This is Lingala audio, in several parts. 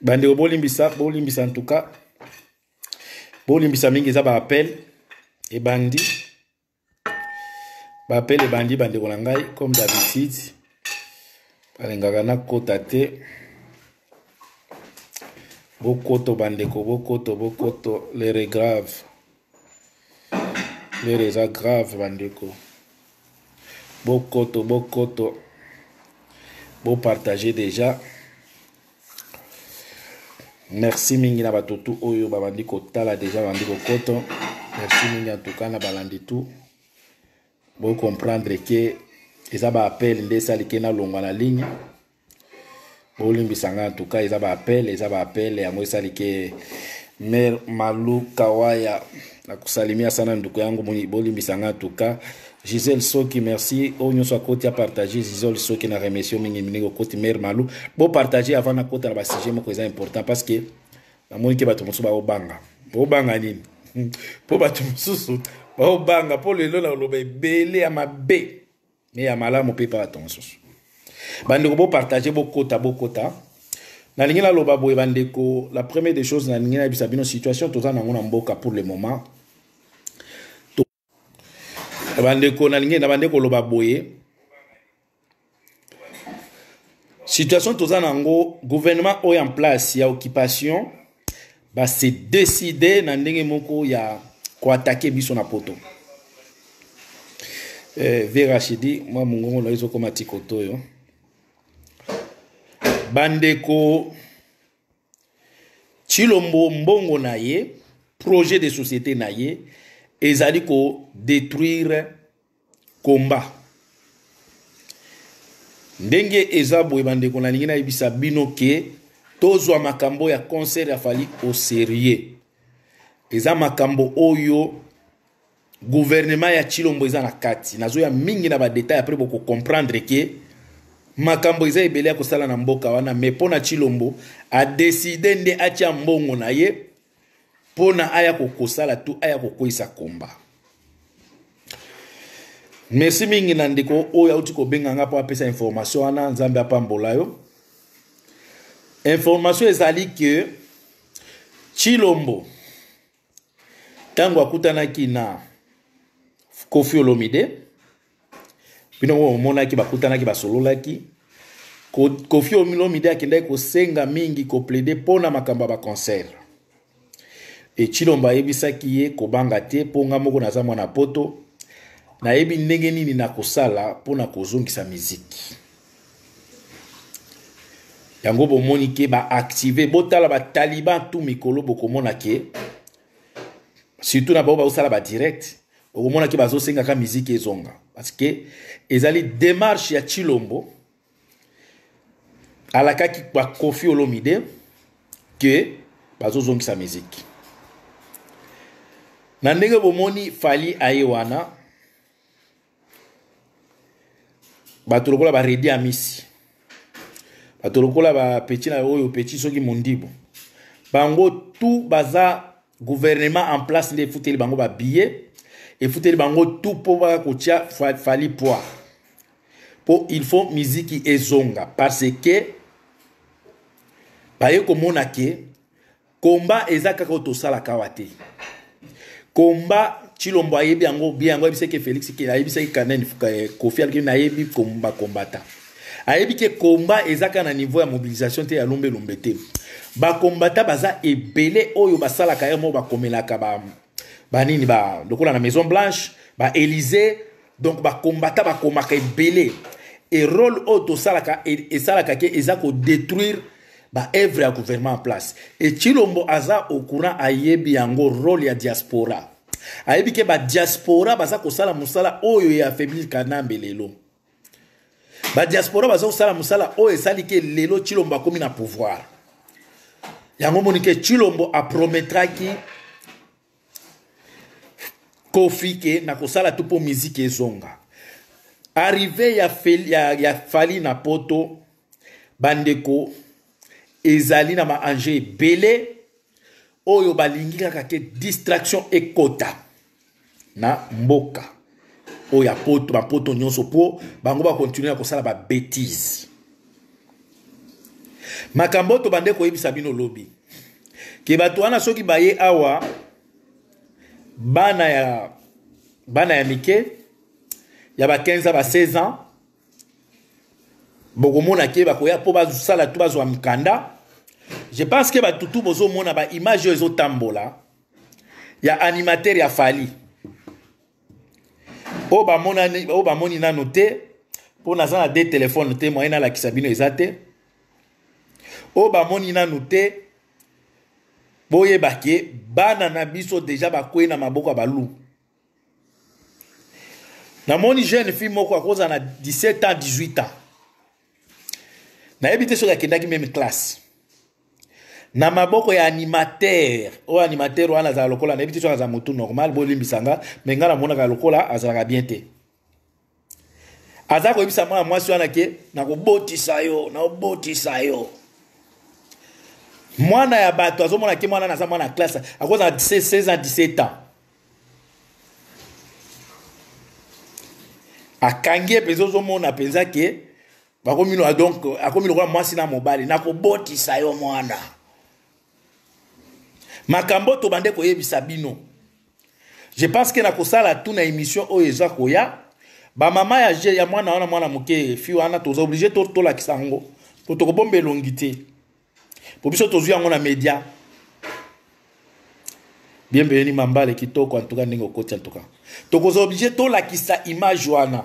bandeko bolimbisa bolimbisa antuka bolimbisa mingi eza baappel ebandi baappel ebandi bandeko na ngai comme d'habitude balingaka nakota te bokoto bandeko bokoto bokoto lere grave lere eza grave bandeko bokoto bokoto bopartage déjà merci mingi na bato tu oyo babandi kotala deja babandi kokota merci mingi antuka na balandi tu bocomprendre ke eza baappel nde esali ke nalongwa na ligne bolimbisanga antuka eza baappel eza baappel yango esali ke mer maluka waya nakosalimia sana nduku yangu bolimbisanga antuka Gisèle Soki, merci. Oh, nous soit côté à partager. Gisèle Soki, na remercié. Mingi mingi au côté mère Malou. Bon partager avant na côte à la sujet, mon c'est important parce que la moni qui va tomber sur bah, Obanga. Obanga ni. Po ba tomber sur Obanga. Po le lola lobe belé à ma bé. Mais à mala mon pépa attention. Bandeko bon partager bon côté bon côté. Na ligne la loba Bon bandeko. La première des choses na ligne la bisabino situation tout ça na ngona mboka pour le moment. bandeko nalingi na bandeko oloba boye situation toza na yango gouvernement oyo en place ya occupation base décide na ndenge moko ya koatake biso na poto eh, verachidi mwa mongongo na ezokoma tikoto oyo bandeko tilombo mbongo na ye projet de société na ye ezali kodétruire komba ndenge eza boye bandeko nalingi nayebisa bino ke tozwa makambo ya concert ya fali au sérieux eza makambo oyo guvernema ya chilombo eza na kati nazoya mingi na badetail apres bokokomprendre ke makambo eza ebele ya kosala na mboka wana me mpo na chilombo adeside nde atya mbongo na ye mpona aya kokosala to aya kokweyisa komba merci mingi na ndeko oyo auti kobenga nga mpo apesa information wana nzambe apambola yo information ezali ke chilombo ntango akutanaki na kofi olomide bino oyo omonaki bakutanaki basololaki kofi olomide akendaki kosenga mingi koplaide mpo na makambo ya baconcert e chilombo ayebisaki ye kobanga te mpo nga moko naza mwana poto nayebi ndenge nini nakosala mpona kozongisa miziki yango bomoni ke baactive botala bataliban tu mikolo bokomona ke surtout na bao bazosala badirect okomona ke bazosengaka miziki ezonga parceke ezali démarche ya chilombo alakaki bakofi olomide ke bazozongisa miziki na ndenge bomoni fali aye wana bato lokola baredi ya misi bato lokola bapeti na oyo peti soki mondibo bango tu baza gouvernement en place nde efuteli bango babillet efuteli bango tu mpo baka kotia fali poir mpo il faut miziki ezonga parce ke baye komona ke komba eza kaka oyo tosalaka awa te Combat, chilombo bien yango bie yango ayebisaki félix ayebisaki kanen eh, kofi alki nayebi komba kombata ayebi ke komba eza kaka na niveau ya mobilisation te ya te bakombata baza ebele oyo basalaka moo bakomelaka banini ba, lokola na maison blanche baélysée donc bakombata bakomaka ebele e rôle oyo tosalaka e, esalaka ke baevre ya gouvernement en place e chilombo aza okura ayebi yango role ya diaspora ayebi ke badiaspora baza kosala mosala oyo ya affaiblir kanambe lelo badiaspora baza kosala mosala oyo esali ke lelo chilombo akómi na pouvoir yango moni ke chilombo aprometraki kofi ke na kosala to mpo miziki ezonga arrive ya, fel, ya, ya fali na poto bandeko ezali na baange ebele oyo balingi kaka te distraction ekota na mboka oyo ya poto bapoto nyonso mpo bango bakontinue na kosala babétise makambo oyo tobande koyebisa bino lobi ke bato wana soki baye awa bana ya bana ya mike ya ba 15 a ba 16 ans bokomona ke bakoya mpo basala tu bazwa mikanda je pense ke bato tu bozomona baimage oyo ezotambola ya animateur ya fali oyo bamoni ba nano te mpo naza na de telefone te moye nalakisa bino eza te oyo bamoni nano te boyeba ke bana na biso deja bakwei na maboko ya baluku namoni jeune fille moko akozala na 17 ans 18 ans nayebi te soki akendaki meme classe na maboko ya animateur oyo animateur wana azala lokola nayebi te soki azala motu normal bolimbisa nga me nga namonaka lokola azalaka bien te aza koyebisa mwana mwasi wana ke nakobotisa yo nakobotisa yo mwana ya bato azomona ke mwana naza mwana ya classe akozala 16 ans 17 ans akangi ye mpenza ozomona mpenza ke bakomi lokola donc akomi lokola mwasi na mobali nakobotisa yo mwana makambo tobande koyebisa bino je pense ke nakosala tu na émission oyo eza koya bamama ya je ya mwana wana mwana moke fi wana toza oblige tolakisa yango po tokobomba elongi te po biso tozwi yango na média bienveni mambale kitoko antuka ndenge okoti antuka tokoza oblige tolakisa image wana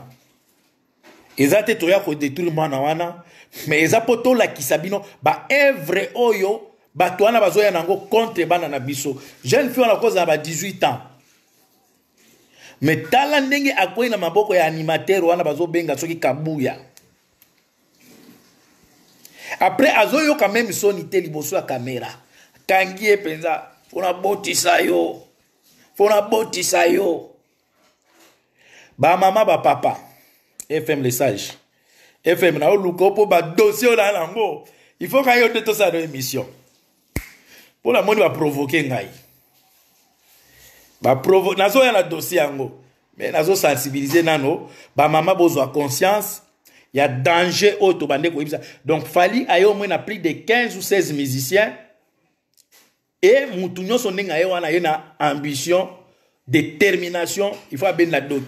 eza te toya kodetruire mwana wana me eza mpo tolakisa bino baevre oyo bato wana bazoya na yango contre bana na biso jeune fille wana akozala ba 18 ans me tala ndenge akwei na maboko ya animatere wana bazobenga soki kabuya apres azoyoka meme soni te liboso ya kamera kangi ye mpenza mpona botisa yo mpona botisa yo bamama bapapa fm le sages. fm naoluka ba dossier ola yango il faut ngai yo te tosala na émission mpo va provoquer. ngai baprovo provo na dossier na zo sensibiliser nano mama besoin conscience y a danger oyo tobande koyebisa donc fali ayo moins na plus de 15 ou 16 musiciens et mutu nyonso ndenge wana aye na ambition détermination il faut abende la doki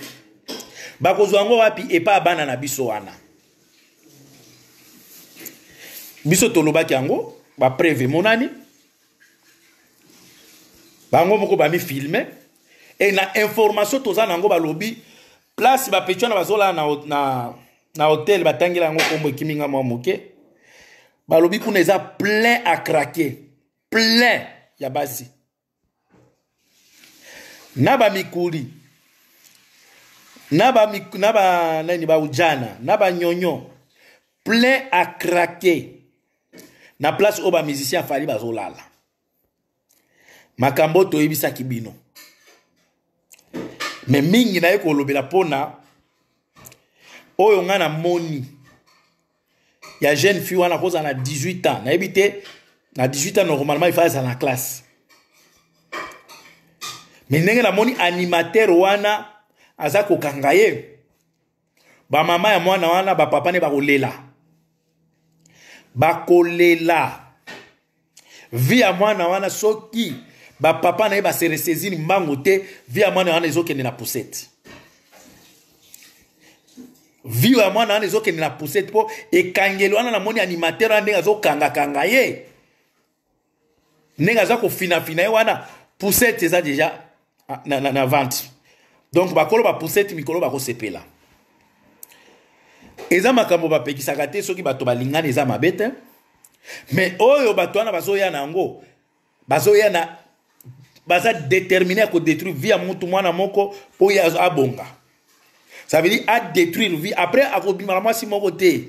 bakozwa yango wapi epai ya bana na biso wana biso tolobaki yango bapreve emonani bango moko bamifilme e na information toza na yango balobi place bapeti wana bazolala na, na, na hotel batangela yango nkombo ekiminga mwa moke balobi kuna eza plein a krake plein ya basi na bamikuli n'a ba n'a ba nani ba ujana n'a ba nyonyo plein à craquer na place oyo bamusicien afali bazolala makambo toyebisaki bino me mingi naye kolobela mpona oyo ngai namoni ya jeune fille wana kozala na 18 ans nayebi te na 18 ans normalement ifa ezala na classe me ndenge namoni animateur wana aza kokanga ye bamama ya mwana wana bapapa ne bakolela bakolela vi ya mwana wana soki bapapa na ye baseresezini mbangu te vi ya mwana wana ezokende na pusete vi ya mwana wana ezokende na pusete mpo ekangeli wana namoni animatere wana ndenge azokangakanga ye ndenge aza kofinafina ye wana pusete eza deja na, na, na ventre donc bakoloba puseti mikolo bakosepela eza makambo bapekisaka te soki bato balingani eza mabe te me oyo bato wana bazoya na yango bazoya na baza détermine ya kodétruire vie ya mutu mwana moko mpo ye abonga ça veut dire adétruire vie après akobima na mwasi moko te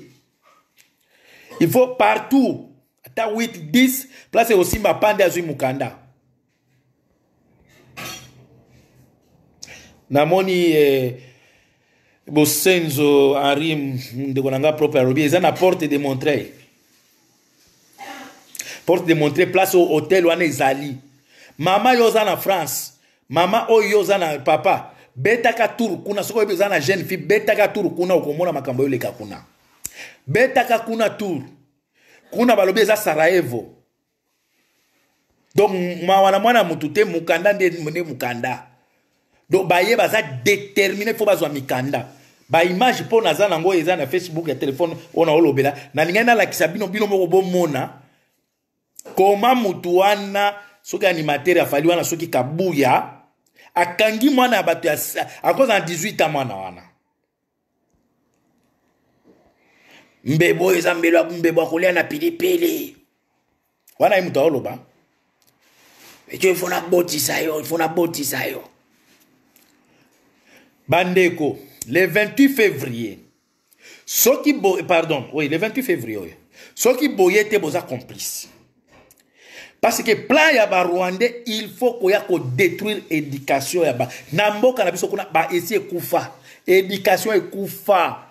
il faut partout ata 8 10 place osimba pande azwi mokanda namoni eh, bosenzo henri ndeko na nga propre alobi eza na porte de montreuil porte de montreuil place oyo hotel wana ezali mama yo oza na france mama oyo yo oza na papa betaka tour kuna soki oyebi oza na jeune fille betaka tour kuna okomona makambo oyo oleka kuna betaka kuna tour kuna balobi eza sarajevo donc mawana mwana motu te mokanda nde mokanda donc baye baza déterminé fo bazwa mikanda baimage mpo naza nango eza na facebook ya telefone oyo naolobela nalingai nalakisa bino bino moko bomona koma motu wana soki animateur afali wana soki kabuya akangi mwana ya bato akozala 18 ans mwana wana mbebo oyo eza mbelo mbebo akolia na pilipili wana ye moto aoloba eco ifo nabotisa yo ifo nabotisa yo bandeko le 28 février soki pardon oui le 28 février Ce qui boye te boza complice parce que plan yaba Rwanda, il faut qu'on détruire éducation ya ba na mboka na biso kuna baesi e Koufa, éducation e kufa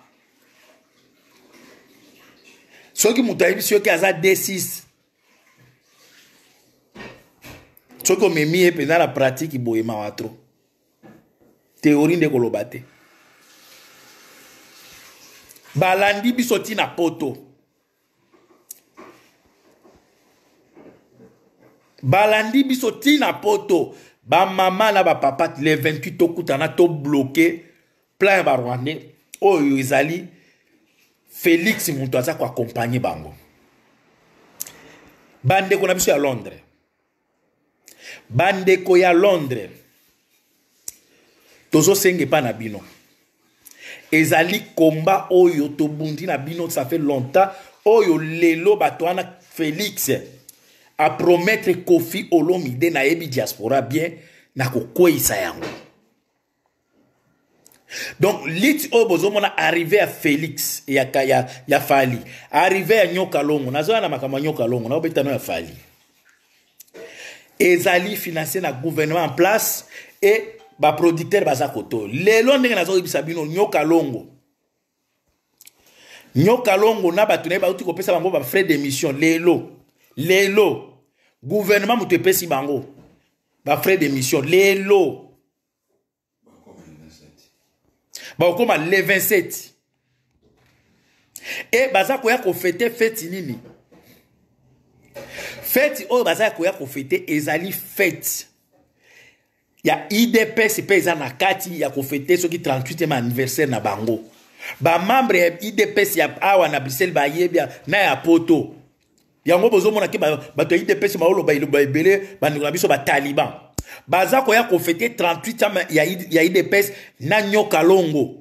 soki moto ayebi soki aza d6 qui omemi ye dans la pratique boye mawa trop teori nde koloba te balandi biso ntina poto balandi biso ntina poto bamama na bapapa le 28 tokutana tobloke plan ya barwandais oyo ezali félix moto aza koakompagne bango bandeko na biso ya londres bandeko ya londres tozosenga epai na bino ezali komba oyo tobundi na bino ça fait longtemps oyo lelo bato wana félix apromettre kofi olomide nayebi diaspora bien nakokweyisa yango donc liti oyo bozomona arrive ya félix ya, ya, ya fali arrive ya nyoka longo nazoya na makambo ya nyoka longo naobetano ya fali ezali financé na gouvernement en place e baproducteur baza koto lelo ndenge nazokebisa bino nyoka longo nyoka longo na bato na ye bauti kopesa bango bafrais d'émission lelo lelo gouvernement moto epesi bango bafrais d'émission lelo bakokoma le 27 e eh, baza koya kofete feti nini feti oyo baza koya kofete ezali fete ya idps mpe eza na kati ya kofete soki 38e anniversaire na bango bamembre ya idps ya awa na bruxelles bayebi na ya poto yango bozomonaki bato ya idps baoloba iloba ebele bandeko na biso bataliban baza koya kofete 38 ya idps na nyokalongo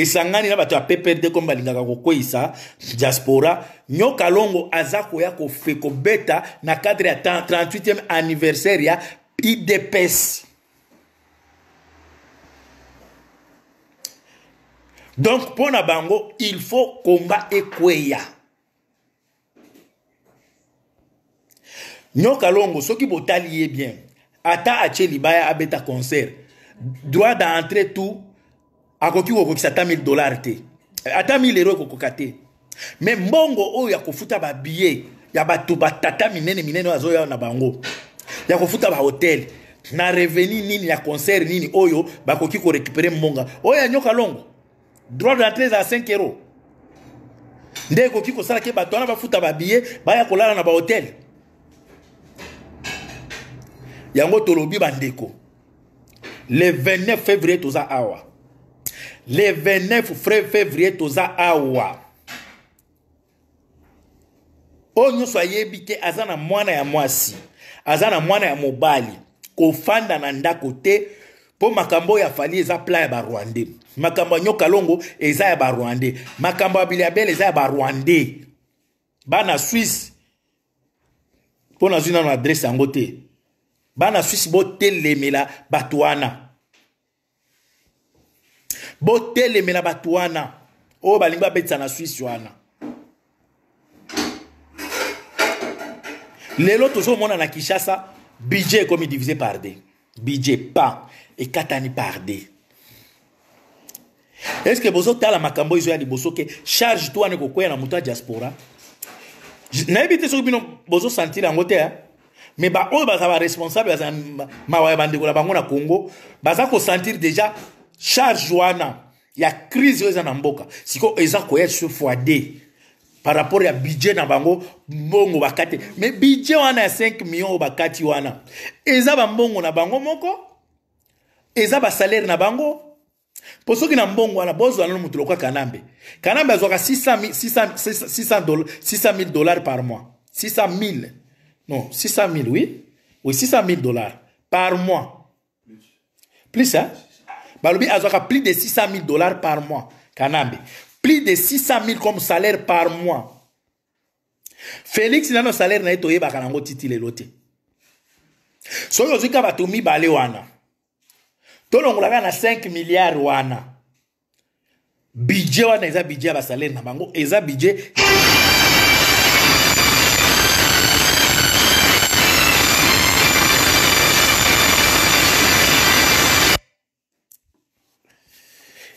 esangani na bato ya ppd komi balingaka kokweyisa diaspora nyo kalongo aza koya kofe kobeta na cadre ya 38e anniversaire ya idps donc mpo na bango il faut komba ekweya nyo kalongo soki botali ye bien ata atie libaya abeta concert droit d'entrée tout akoki kokokisa ata 1000 dollar te ata 1000 ero ekokoka te me mbongo oyo ya kofuta billet ya bato batata minene minene oyo azoya na bango ya kofuta hotel na reveni nini ya concert nini oyo bakoki korecupere mbonga oyo ya nyoka longo droit d'entrée eza 5 ero nde ekoki kosala ke bato wana bafuta babillet baya kolala na bahotel yango tolobi bandeko le 29 février toza awa le 29 février toza awa oyo nyonso ayebi te aza na mwana ya mwasi aza na mwana ya mobali kofanda na ndako te mpo makambo oyo afali eza plan ya barwandais makambo ya nyokalongo eza ya barwandais makambo ya biliabele eza ya barwandais bana swisse mpo nazwi nano adrese yango te bana swisse botelemela bato wana botelemela bato wana oyo balingi babetisa na swisse wana lelo tozomona na kinshasa budget ekomi divise par d budget pa ekatani par d estce bozotala makambo oyo ezoya liboso ke charge to wana ekokweya na moto ya diaspora nayebi te soki bino bozosentir yango te mais baoyo baza baresponsable baza mawa ya bandeko na bango na congo baza kosentir déjà charge wana ya crise oyo eza na mboka sikoyo eza koya se fois d par rapport ya budget na bango mbongo bakati mais budget wana ya 5 million oyo bakati wana eza bambongo na bango moko eza basalaire na bango mpo soki na mbongo wana bozwa nano motu lokwa kanambe kanambe azwaka 600 000 dollars par mois 600 000 non 600 000 oui oui 600 000 dollars par mois plus hein? balobi azwaka plus de 600 000 dollars par mois kanambe plus de 600 000 comme salaire par mois félix nano salaire na ye toyebaka nango titi lelo te soki ozwi ka bato mibale wana tolongolaka na 5 milliard wana budget wana eza budget ya basalaire na bango eza budget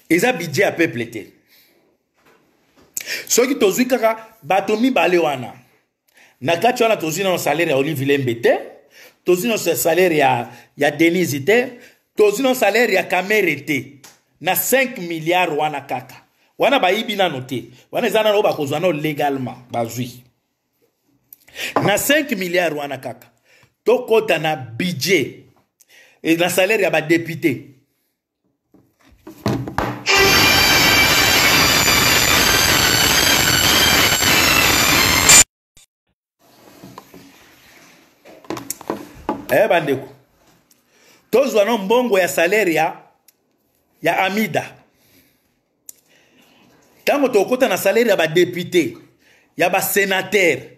eza budget ya peuple te soki tozwi kaka bato mibale wana na kati wana tozwi nano salaire ya olive lembe te tozwi nano salaire ya, ya denise te tozwi nano salaire ya camere te na 5 milliard wana kaka wana bayibi nano te wana eza nano oyo bakozwa nano légalement bazwi na 5 milliard wana kaka tokɔta na budget eh, na salaire ya badepute eye bandeko tozwa no mbongo ya salere ya, ya amida ntango tokota na salere ya badepute ya basenatere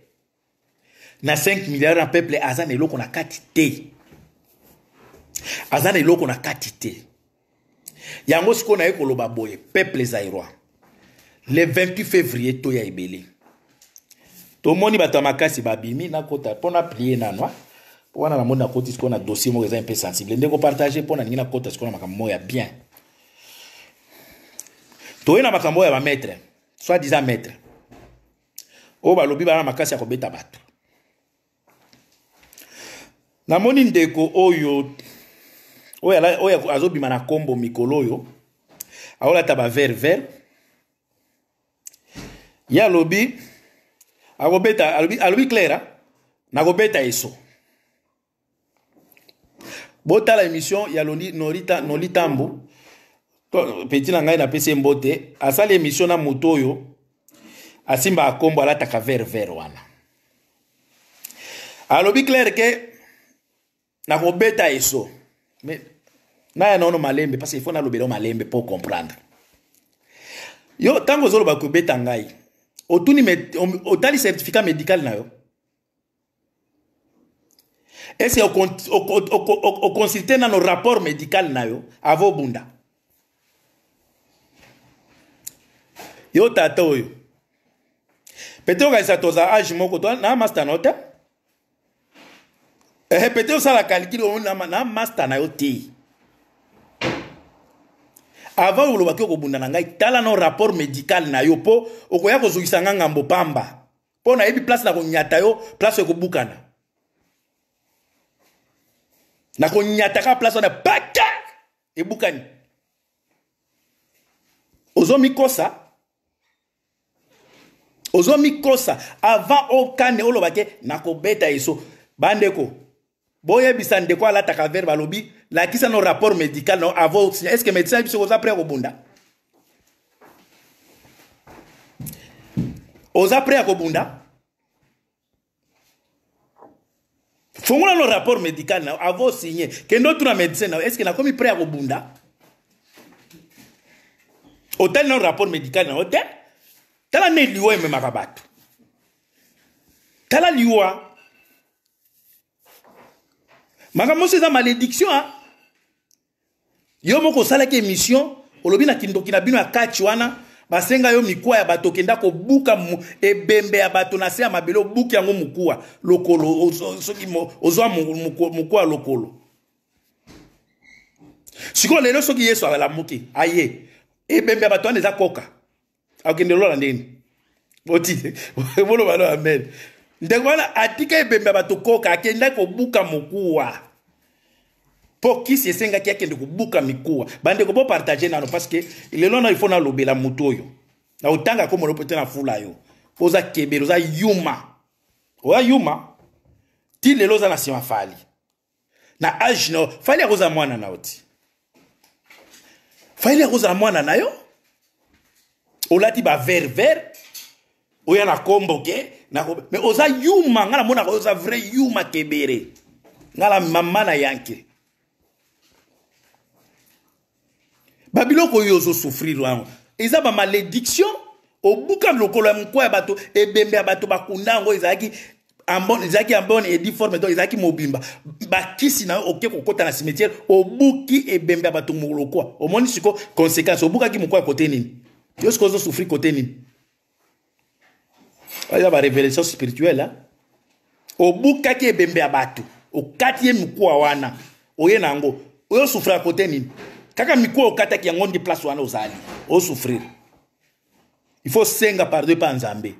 na 5 milliard ya peuple aza na eloko na kati te aza na eloko na kati te yango sikoyo naye koloba boye peuple zairoi le 28 février toya ebele tomoni bato ya makasi babimi nakota mpona plie nanwa ah. mpo wana namoni nakoti sikoyo na dossier moko eza mpe sensible ndenge opartage mpo na ningi nakota sikoyo na makambo moko ya bien toye na makambo oyo ya bamaître soit disa maître oyo balobi bana makasi ya kobeta bato namoni ndeko oyo oyo azobima na nkombo mikolo oyo aolata bavere vere ye alobi alobi claire nakobeta eso botala émission ya londi norita nolitambo peti na ngai napesi ye mbote asali émission na moto oyo asimba akombo alataka vere vere wana alobi claire ke nakobeta eso naya naono malembe parce il faut nalobela malembe mpo comprendre yo ntango ozoloba kobeta ngai otuni otali certificat médical na yo ese oconsulte nano rapport médical na yo avobunda yo tata oyo pete okanisa toza age moko na master na yo te eh, eh, pete osala calcule na master na yo te avant olobaki okobunda na ngai tala no rapport médical na yo mpo okoya kozongisa nga ngambo pamba mpo nayebi place na konyata yo place ekobukana nakonyataka place wana baka ebukani ozomikosa ozomikosa avant okane oloba te nakobeta eso bandeko boyebisa ndeko alataka vere balobi lakisa no rapport médical no avant signa estce que médecin ayebi soki oza prêt akobunda oza prêt akobunda fungulano rapport medical na signé kende notre médecin na comme nakomi prêt ya kobunda hôtel non rapport médical na yo te tala nde liwa ememaka la tala liwa makambo nyonso eza malédiction a hein? yo moko osalaki mission olobi na kindoki na bino ya kati wana basenga yo mikuwa ya bato okenda kobuka ebembe ya bato na se ya mabele obuki yango mokuwa lokolo soki ozwa mokuwa lokolo sikoyo lelo soki yesu alamuki aye ebembe ya bato wana eza koka akokende lola ndeni oti bolobalo amen ndeko wana atika ebembe ya bato koka akenda kobuka mokuwa mpo kisi esengaki akende kobuka mikuwa bandeko bopartage nano parceke lelo na ifo nalobela motu oyo na otanga komona mpo na fula yo oza kebela oza yuma oza yuma ti lelo oza na nsima fali na age na fali akozala mwana na yo fali akozala mwana na yo olati bavere vere oya na kombo ke me oza yuma ngai namonaka oza vrai yuma kebere ngai na mama na yanke babiloko oyo ozosufrir yango eza bamalédiction obuka lokolo ya mokwa ya bato ebembe ya bato bakunda yango ezalaki ezalaki ambone ediforme donc ezalaki mobimba bakisi na yo oke kokɔta na cimetière obuki ebembe ya bato molokwa omoni siko conséquence obukaki mokwa ya kote nini yo siko ozosufrir kote nini eza barévélation spirituelle obukaki ebembe ya bato okati ye mokwa wana oye na yango oyosufrir ya kote nini kaka mikuwa okataki yango ndi place wana ozali osouffrir il faut senga pardon epa nzambe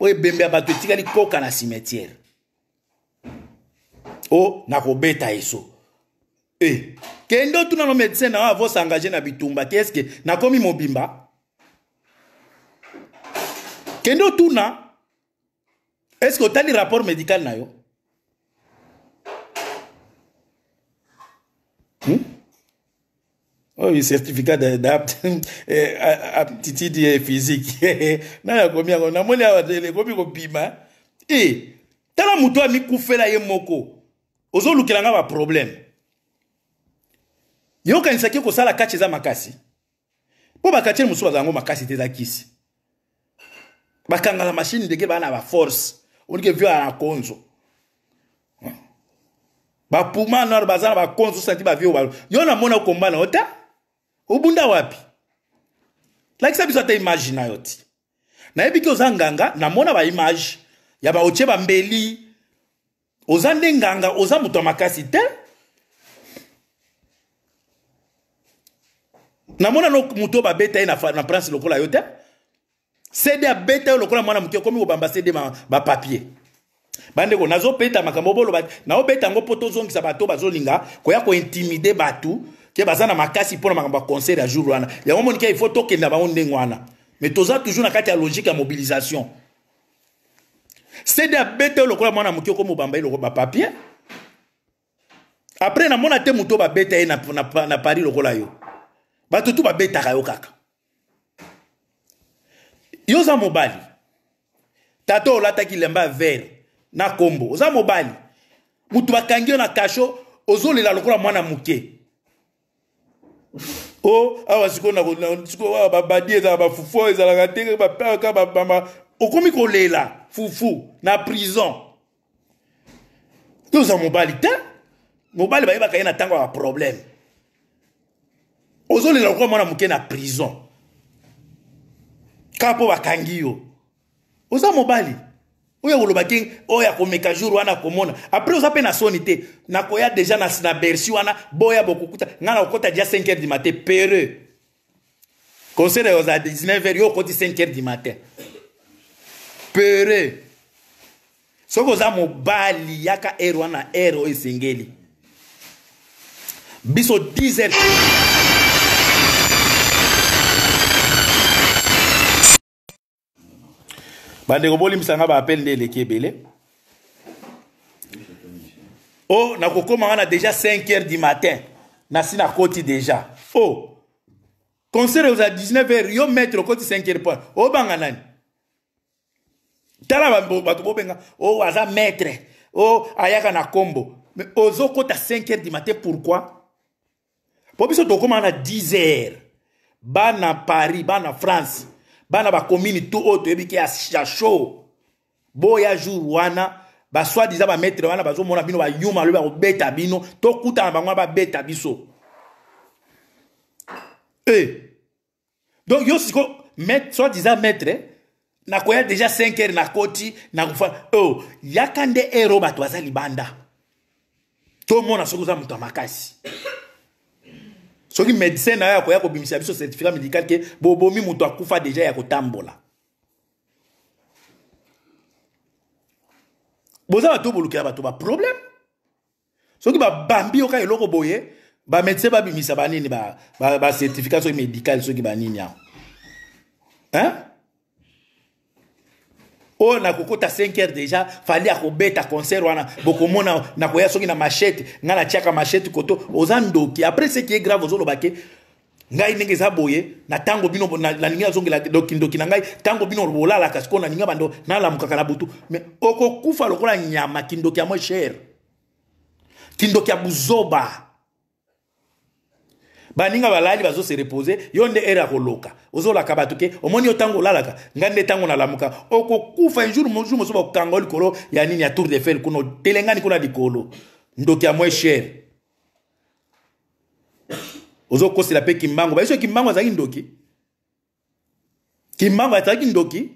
oyo ebembe ya bato etikali koka na cimetière o nakobeta eso e kende otuna no médecin na oyo avosengage na bitumba te eske nakomi mobimba kende otuna eske otali rapport médical na yo hmm? oyo oh, certificat d'aptitude eh, physique nayakomi yango namoni awa ekomi kobima e tala moto amikufela ye moko ozolukelanga baproblème ye okanisaki kosala kati eza makasi mpo bakatiere mosusu bazala yango makasi te eza kisi bakangaka mashine ndenge baa na baforce ondike vio ya na konzo bapuma nano baza na bakonzo santi bavio yo namona okombana ota obunda wapi lakisa biso ata image na yo ti nayebi te oza nganga namona baimage ya baotie bambeli oza nde nganga oza moto ya makasi te namona no moto oyo babeta ye na prince lokola yo te sede abeta yo lokola mwana moke okomi kobamba sede bapapier ba bandeko nazopeta makambo boloba naobeta yango mpo tozongisa bato bazolinga koya kointimide bato ke baza na makasi mpona makambo ya concert ya jour wana yango moni ke ifo tokenda bango ndenge wana mais toza toujours na kati ya logique ya mobilisation sede abete oyo lokola mwana moke oko mobamba ye lokola bapapier après namona te moto oyo babeta ye na, na, na paris lokola yo bato tu babetaka yo kaka yo oza mobali tata olataki lemba ya vere na nkombo oza mobali motu bakangi yo na kasho ozolela lokola mwana moke o awa sikoyo awa babadi ezala bafufu ezalaka te bapaka babamba okomi kolela fufu na prison toza mobali te mobali bayebaka ye na ntango ya baproblème ozolela lokola mwana moke na prison kaka mpo bakangi yo oza mobali oyo koloba te oyo akomeka jour wana akomona apres oza mpe na soni te nakoya deja na, na bersi wana boya bokokuta ngai nakokɔta dia 5 heure du matin pereux concert oza 19 heure yo okɔti 5 heure du matin pereux soki oza mobali yaka heure wana heure oyo esengeli biso 10 heure bandeko bolimbisa nga baappel nde eleki ebele o nakokóma wana déjà 5 heures du matin nasi nakoti déjà o concert oza 19 heures yo maître okoti 5 heures point obanga nani tala bato bobenga o aza maître o ayaka na kombo mais ozokota 5 heures du matin pourquoi mpo biso tokóma wana 10 heures bana paris bana france bana bakomini tu oyo toyebi ke ya sho boya jour wana baswadiza bametre wana bazomona bino banyuma balobi bakobeta bino tokutana bango wana babeta biso e donc yo siko swadisa maître nakoya déjà 5 heure nakoti nakofa o yaka nde ero bato baza libanda tomona soki oza moto ya makasi soki médecin na yo akoya kobimisa biso certificat médical ke bobomi moto akufa deja ya kotambola boza bato obolukela bato baproblème soki babambi yo ka eloko boye bamédecin babimisa banini bacertificat soki médical soki banini yango hein oyo nakokota 5 heures déjà fali akobeta concert wana bokomona nakoya soki na machete ngai natiaka machete koto oza ndoki après ce qui est grave ozoloba ke ngai ndenge eza boye na ntango bino nalingi nazongela dokindoki na ngai ntango bino bolalaka sikoyo nalinga bando nalamukaka na butu mais okokufa lokola nyama kindoki ya moi chere kindoki ya buzoba baninga balali bazo se reposer yo nde era koloka ozolaka bato ke omoni yo ntango olalaka nga nde ntango nalamuka okokufa jour jour mosusu bakokanga yo likolo ya nini ya tour de fel kuna otelengani kuna likolo ndoki ya moins cher ozokosela mpe kimbango bayeso kimbango azalaki ndoki kimbango azalaki ndoki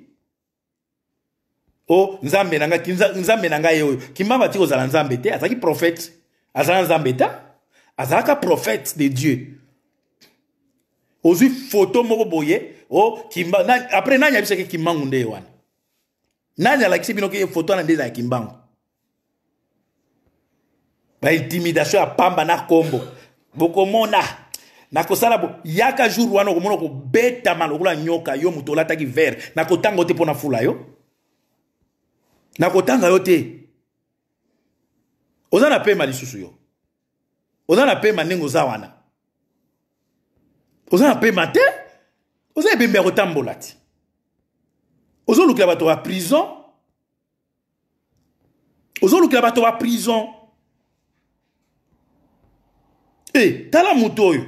o nzambe na ngai nzambe na ngai oyo kimbango atiki kozala nzambe te azalaki prophète azala nzambe te azalaka prophète de dieu ozwi foto moko boye o kimba na, après nani ayebisaki kimbangu nde ye wana nani alakisi bino ke foto wana nde ezala kimbangu baintimidation ya pamba na nkombo bokomona nakosala bo yaka jour wana okomona okobetama lokola nyoka yo moto olataki vere nakotanga yo te mpo na fula yo nakotanga yo te oza na pema lisusu yo oza na pema ndenge oza wana oza na pema te oza ebembe ya kotambola ti ozolukela bato ya prison ozolukela bato ya prison e tala moto oyo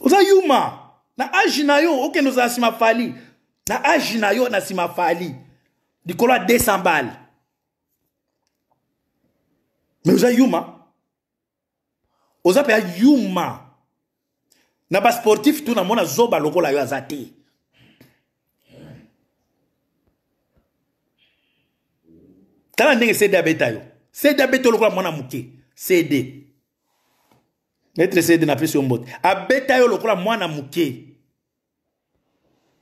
oza yuma na age na yo okende ozala nsima fali na age na yo na nsima fali likolo ya 200 bale me oza yuma oza mpe ya yuma na basportif tu namoni azoba lokola yo aza te tala ndenge cd abeta yo cd abeta e yo lokola mwana moke cd maître cd napesi yo mbote abeta yo lokola mwana moke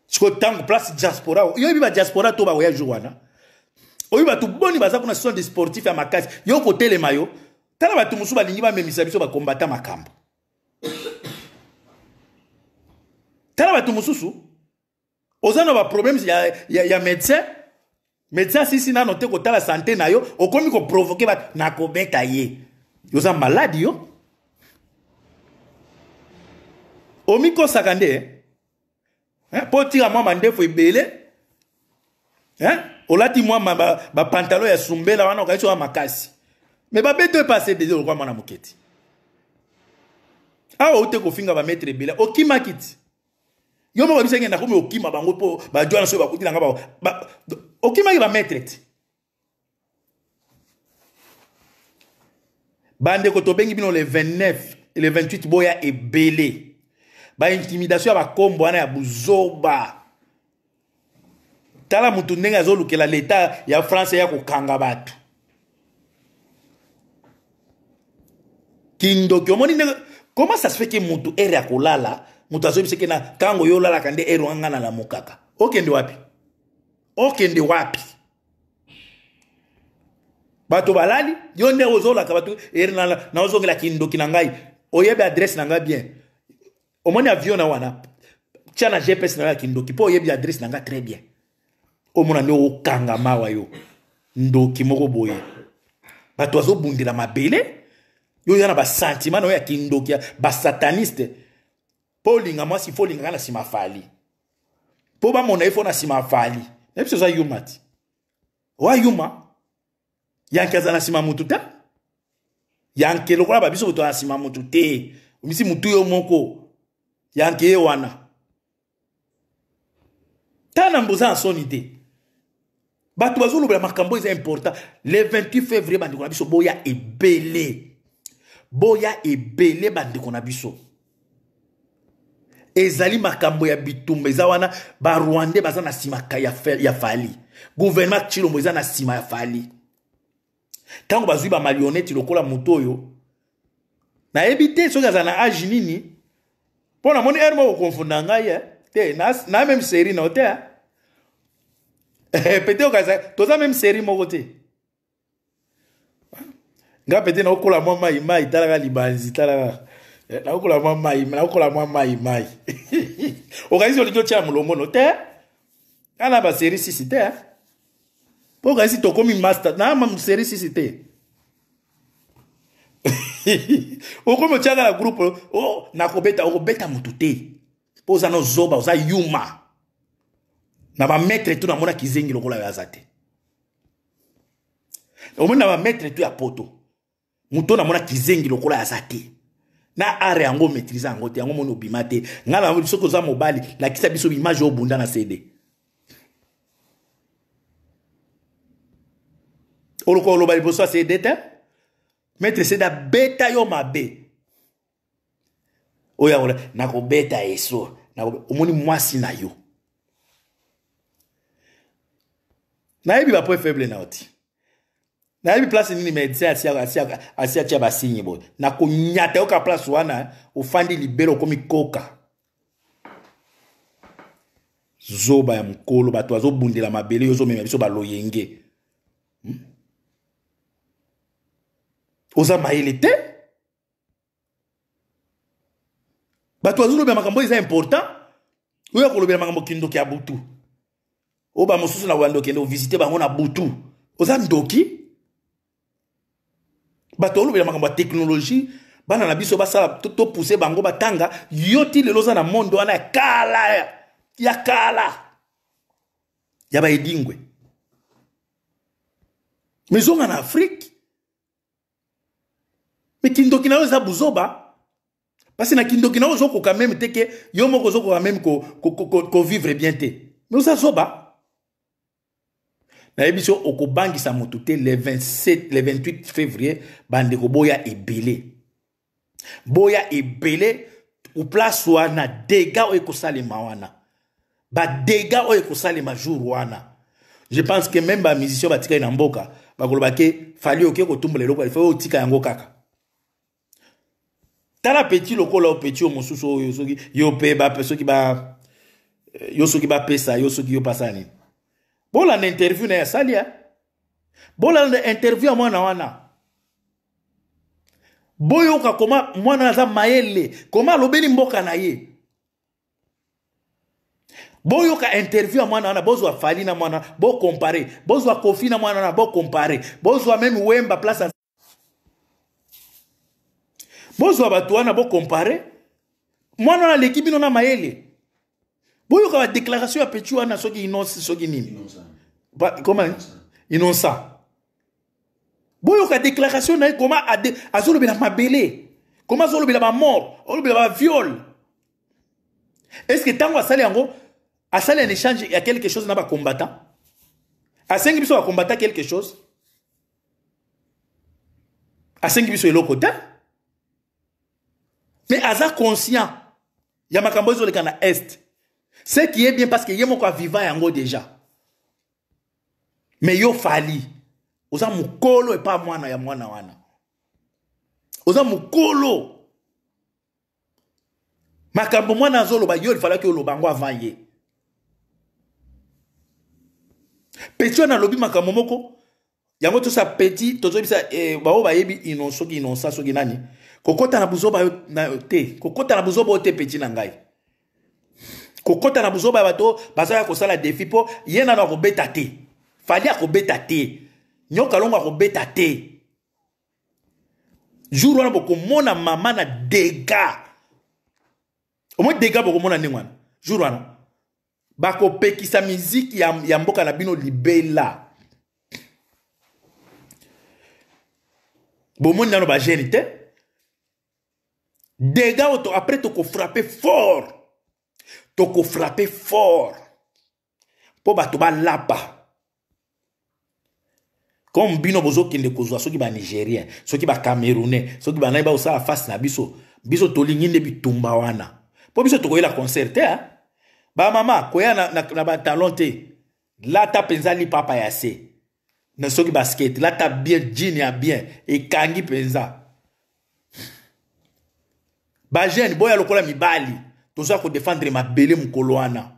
sikoyo ntango place diaspora oyebi badiaspora to bawoyage wana oyebi bato boni baza kuna sison de sportif ya makasi yo kotelema yo tala bato mosusu balingi bamemisa biso bakombata makambo tala bato mosusu oza na baproblème ya, ya, ya médecin médecin asisi nano te kotala santé na yo okomi koprovoke bato nakobeta ye yoza maladi yo omikosaka nde mpo otika mwa mandefu ebele olati mwa bapantalo ya sumbela wana okayi soka makasi me babeto epase dese lokwa mwana moketi awa oute kofinga bametre ebele okimaki ti yo moko abisaki nakomi okima bango mpo bajwana soyo bakuti nanga okimaki bamaître te bandeko tobengi bino le 29 le 28 boya ebele baintimidation ya bakombo wana ya buzoba tala motu ndenge azolukela leta ya france ya kokanga bato kindoki omoni ndenge comment ça se fait ke motu ere ya kolala moto azoyebi soki na ntango yo olalaka nde ero nga na lamu kaka okende wapi okende wapi bato balali yo nde ozolaka bato ere na ozongela kindoki na ngai oyebi adresse na ngai bien omoni avion na wana tia na gps na yo ya kindoki mpo oyebi adresse na ngai très bien omona nde okanga mawa yo ndoki moko boye bato azobundela mabele yo oza na basentima na yo ya kindoki basataniste mpo olinga mwasi fo olingaka na nsima afali mpo bamona ye fo na nsima afali na biso oza yuma ti oyayuma yanke aza na nsima motu te yanke lokola babiso kotoa na nsima motu te omisi motu yo moko yanke ye wana tala mboza na soni te bato bazolobela makambo eza important le 28 février bandeko na biso boya ebele boya ebele bandeko na biso ezali makambo ya bitumba eza wana barwandais baza na nsima ya fali gouvernement chilombo eza na nsima ya fali ntango bazwi bamarionete lokola moto oyo nayebi te soki aza na age nini mpo namoni ere moko konfunda ngai ye eh, te na meme série nao te eh. peut-être okaza toza meme série moko te nga pete naokola mwa mai mai talaka libanzi talaka Eh, nakokola mwa mai nakokola mwa mai mai okanisi olingi otya molongono te ana baseri sisi te mpo okanisi tokomi master na seri sisi te okomi otyaka na groupe o nakobeta okobeta motu te mpo oza na ozoba oza yuma na bametre tu namonaki zengi lokola oyo aza te omoni na bametre tu ya poto motu oyo namonaki zengi lokola aza te na are yango maîtrise yango te yango moni obima te ngai na yango soki oza mobali lakisa biso image oyo obunda na cd oluka oloba liboso ya cd te maître cd abeta yo mabe oyo yango nakobeta eso omoni mwasi na yo nayebi bapoint faible na yo ti nayebi place nini médecin asi atia basinye boye nakonyata yoka place wana ofandi libele okomi koka zoba ya mokolo bato bazobundela mabele yo ozomema biso baloyenge hmm? oza mayele te bato bazolobela makambo oyo eza important oyo akolobela makambo kindoki ya butu oyo bamosusu na wanda okende ovisite bango na butu oza ndoki bato olobela makambo ya teknologie bana na biso basala topuse bango batanga yo ti lelo oza na monde wana ya kala ya kala ya baedingwe me zonga na afrike me kindoki na yo eza buzoba parce na kindoki na yo ozokoka meme te ke yo moko ozokoka meme kovivre ko, ko, ko bien te me oza zoba nayebi so okobangisa motu te le 27 le 28 février bandeko boya ebele boya ebele place wana dega oyo ekosalema wana badega oyo ekosalema jour wana je pense que même bamusicien batikali na mboka bakoloba ke fali oke kotumbola eloko alifai oyo otika yango kaka tala peti lokola opeti yo mosusu oyo soki yo mpe soki yo soki bapesa yo soki yopasa nini bolanda interview na ye asali ya eh? bolanda interview ya mwana wana boyoka koma mwana aza mayele koma alobeli mboka na ye boyoka interview ya mwana wana bozwa fali na mwana wana bokompare bozwa kofi na mwana wana bokompare bozwa meme wemba place bozwa bato wana bokompare mwana wana aleki bino na mayele boyoka déclaration ya Petit wana soki inosi soki nini comment inonsa boyoka déclaration hein, comment na ye koma azolobela mabele koma azolobela bamort olobela viol. est ce que ntango asali yango asali en échange a quelque chose na bacombattant asengi biso combattant quelque chose asengi biso eloko te mais aza conscient ya makambo ezoleka na este ce qui est bien parce que ye moko avivant yango déjà me yo fali oza mokolo epa mwana ya mwana wana oza mokolo makambo mwana azoloba yo elifalaki oloba yango avant ye peti wana alobi makambo moko yango tosa peti tozoyebisa eh, bao bayebi ino soki inonsa soki nani kokɔta na buzoba te kokɔta na buzoba oyo te peti na ngai kokɔta na bozoba ya bato bazalaka kosala defi mpo ye nano akobeta te fali akobeta te nyoka longo akobeta te jour wana bokomona mama na dega omoi dega bokomona ndenge wana jour wana bakopekisa miziki ya, ya mboka na bino libela bomoni nano bagene te dega oyo après tokofrape fort tokofrape fort mpo bato balapa comme bino bozokende kozwa soki banigérien soki bacamerounais soki banai bakosala fase na biso biso tolingi nde bitumba wana mpo biso tokoyela concert te eh? bamama koya na, na, na batalon te lata mpenza lipapa ya se na soki basket lata bien jine ya bien ekangi mpenza bajene boya lokola mibali toza kodefendre mabele mokolo wana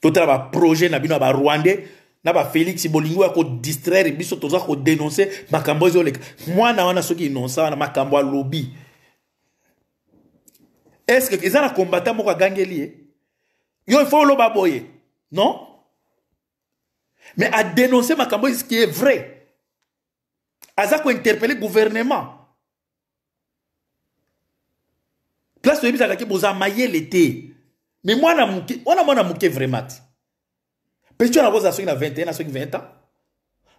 totala projet na bino ya barwandais na bafélix bolingi Bolingo ya kodistraire biso toza dénoncer makambo Moi na wana soki n'a wana makambo Est-ce que les gens moko combattre ye yo ifo oloba boye non mais adenonse makambo ce qui est vrai aza interpeller gouvernement classe oyebisaka ke boza mayele te me mwana moke wana mwana moke vraiment te petit wana kozala soki na 21 na soki 20 ans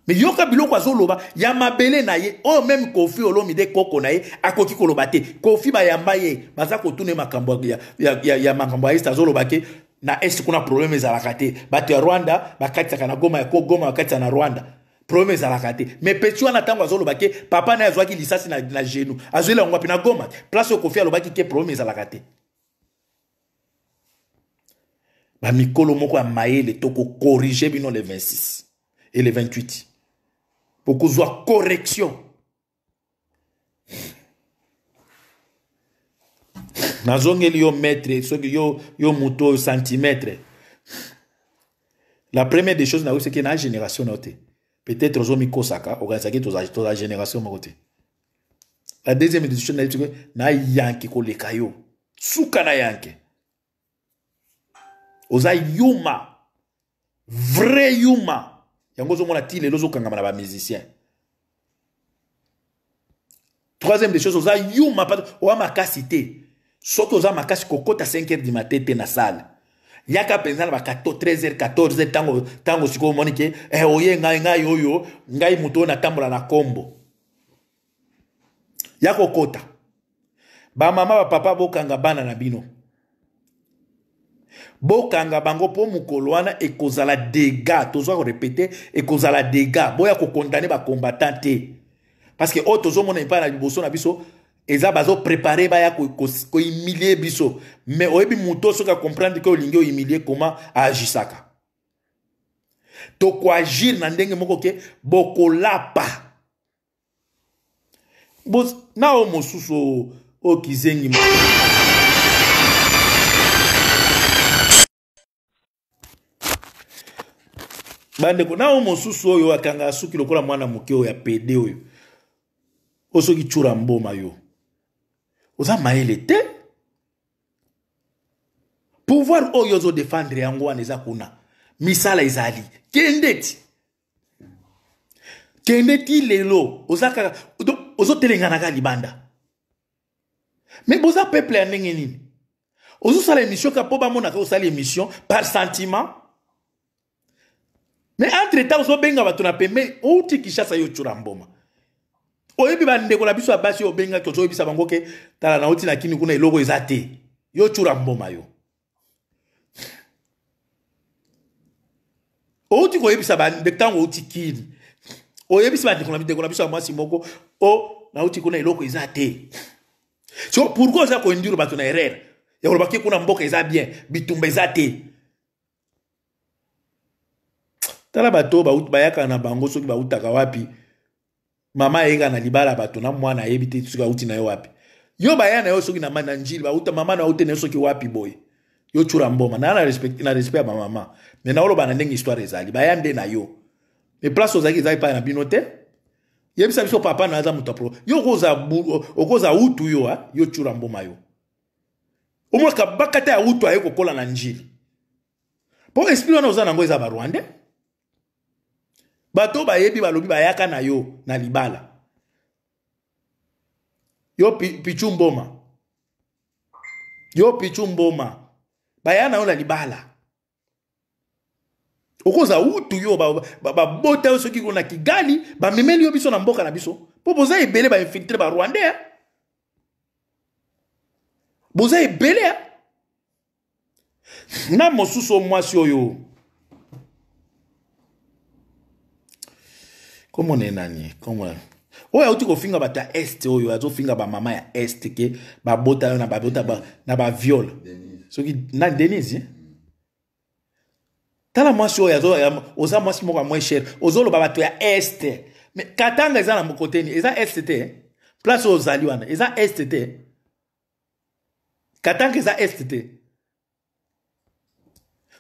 me yoka biloko azoloba ya mabele na ye oyo oh, meme kofi olomide koko na ye akoki koloba te kofi bayamba ye baza kotuna ye makambo ya, ya, ya, ya makambo ya este azoloba ke na este kuna probleme ezalaka te bato ya rwanda bakatisaka na goma ya kogoma bakatisaka na rwanda à la te mais petit on attend ke papa n'a azwaki ça na, na genou la on na goma place au que ke problème ezalaka te mikolo moko les toko corriger bino le 26 et le 28 pour correction nazongeli correction. que yo, yo moto centimètre. la première des choses na c'est na génération na génération. peut-être ozomikosaka okangisaki toza génération moko te la deuxième institution nayebi soki nayanke koleka yo suka nayanke oza yuma vrai yuma yango ozomona ti lelo ozokangama na bamusicien troisième des choses oza yuma oa makasi te soki oza makasi kokɔta 5 heure du matin te na sale yaka mpenza na ba 13h 14h ntango ntango sikoyo omoni ke eh, oye ngai ngai oyo ngai moto oyo natambola na nkombo ya kokota bamama bapapa bokanga bana na bino bokanga bango mpo mokolo wana ekozala dega tozwa korepete ekozala dega boya kokondane bakombatan te parceke oyo tozomona epai na liboso na biso eza bazoprépare baya kohimilie ko biso me oyebi moto soki akomprendre ke olingi ohimilie koma agisaka tokoagir na ndenge moko ke bokolapa Bos, na o mosusu okizengi mo bandeko na o mosusu oyo akangaka suki lokola mwana moke oyo ya pede oyo osoki cura mboma yo oza mayele te pouvoir oyo ozodefendre yango wana eza kuna misala ezali kende ti kende ti lelo oza kaka ozotelenganaka libanda me boza peuple ya ndenge nini ozosala émission kaka mpo bamonaka osala émission par sentiment me entre temps ozobenga bato na pembe outi kishasa yo ocura mboma oyebi bandeko na biso ya basi oyo obengaki ozoyebisa bango ke tala nauti na kini kuna eloko eza te yo cura mboma yo outi koyebisa ntango outi kini oyebisi bandeko na biso ya mwasi moko o nauti kuna eloko eza te so pourkui oza koindire bato na erreur ya kolobaki kuna mboka eza bien bitumba eza te tala bato oyo bayaka na bango soki bautaka wapi mama ayeka na libala bato na mwana ayebi te soki auti na ye wapi yo baya na yo soki na na njili bauta mama na yo na yo soki wapi boye yo tsura mboma na ya na respect ya bamama me naoloba na ndenge histoire ezali baya nde na yo me place ozalaki ezali epai na bino te yebisa biso papa na aza moto apro yo okozwa utu yo a ah, yo tsura mboma yo omonaka bakata ya utu aye kokola na njili mpo esprit wana oza nango eza barwandais bato bayebi balobi bayaka na yo na libala yo pichu mboma yo pichu mboma baya na yo na libala okozwa utu yo babota yo soki na kigali bamemeli yo biso na mboka na biso mpo boza ebele bainfiltre barwandais boza ebele na mosusu mwasi oyo komona ye nani komona oyo auti kofinga bato ya este oyo azofinga bamama ya este ke babota yo na babota ba, na baviole soki na denise eh? tala mwasi oyo oza mwasi moko ya moins chere ozoloba bato ya este me katanga eza na mokoteni eza este te eh? place oyo ozali wana eza este te eh? katanga eza este te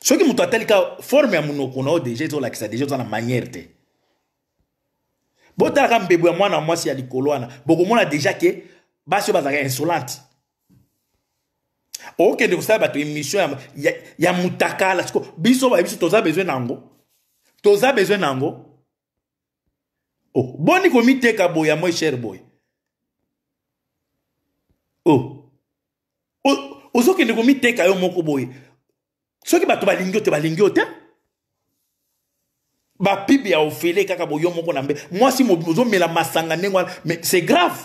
soki moto atali ka forme ya monoko na yo deja ezolakisa deja oza na manière te botalaka mbebo ya mwana mwasi ya likolo wana bokomona deja ke basi oyo bazalaka insolente okende kosala bato émission ya, ya, ya mutakala siko biso bayebi biso toza bezwi na yango toza bezwi na yango oh. boni komiteka boye ya moi cher boye oh. ozokende komiteka yo moko boye soki bato balingi yo te balingi yo te bapibe ya ofele kaka boyo moko na mbe mwasi ozomela masanga ndenge wana mais c'est grave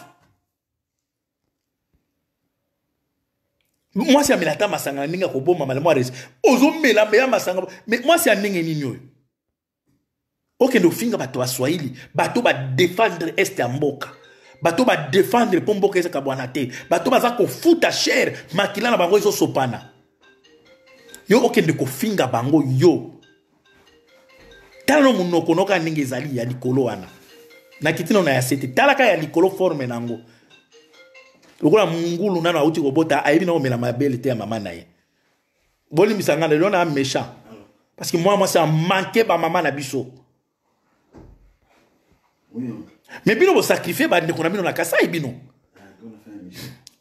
mwasi amela ata masanga na ndenge akoboma malamu aresi ozomela mbeya masanga mais mwasi ya ndenge nini oyo okende ofinga bato baswahili bato badefendre este ya mboka bato badefendre mpo mboka ezaka bwana te bato baza kofuta shere makila na bango ezosopana yo okende kofinga bango yo tala no monoko noka ndenge ezali ya likolo wana nakiti nano ya sete talaka ya likolo forme na yango lokola mungulu nano auti kobota ayebi na komela mabele te ya mama na ye bolimbisa nga na lelo na ya méchant parce que mwa mwasi amanke bamama na biso me bino bosakrifie bandeko na bino na kasai bino ah,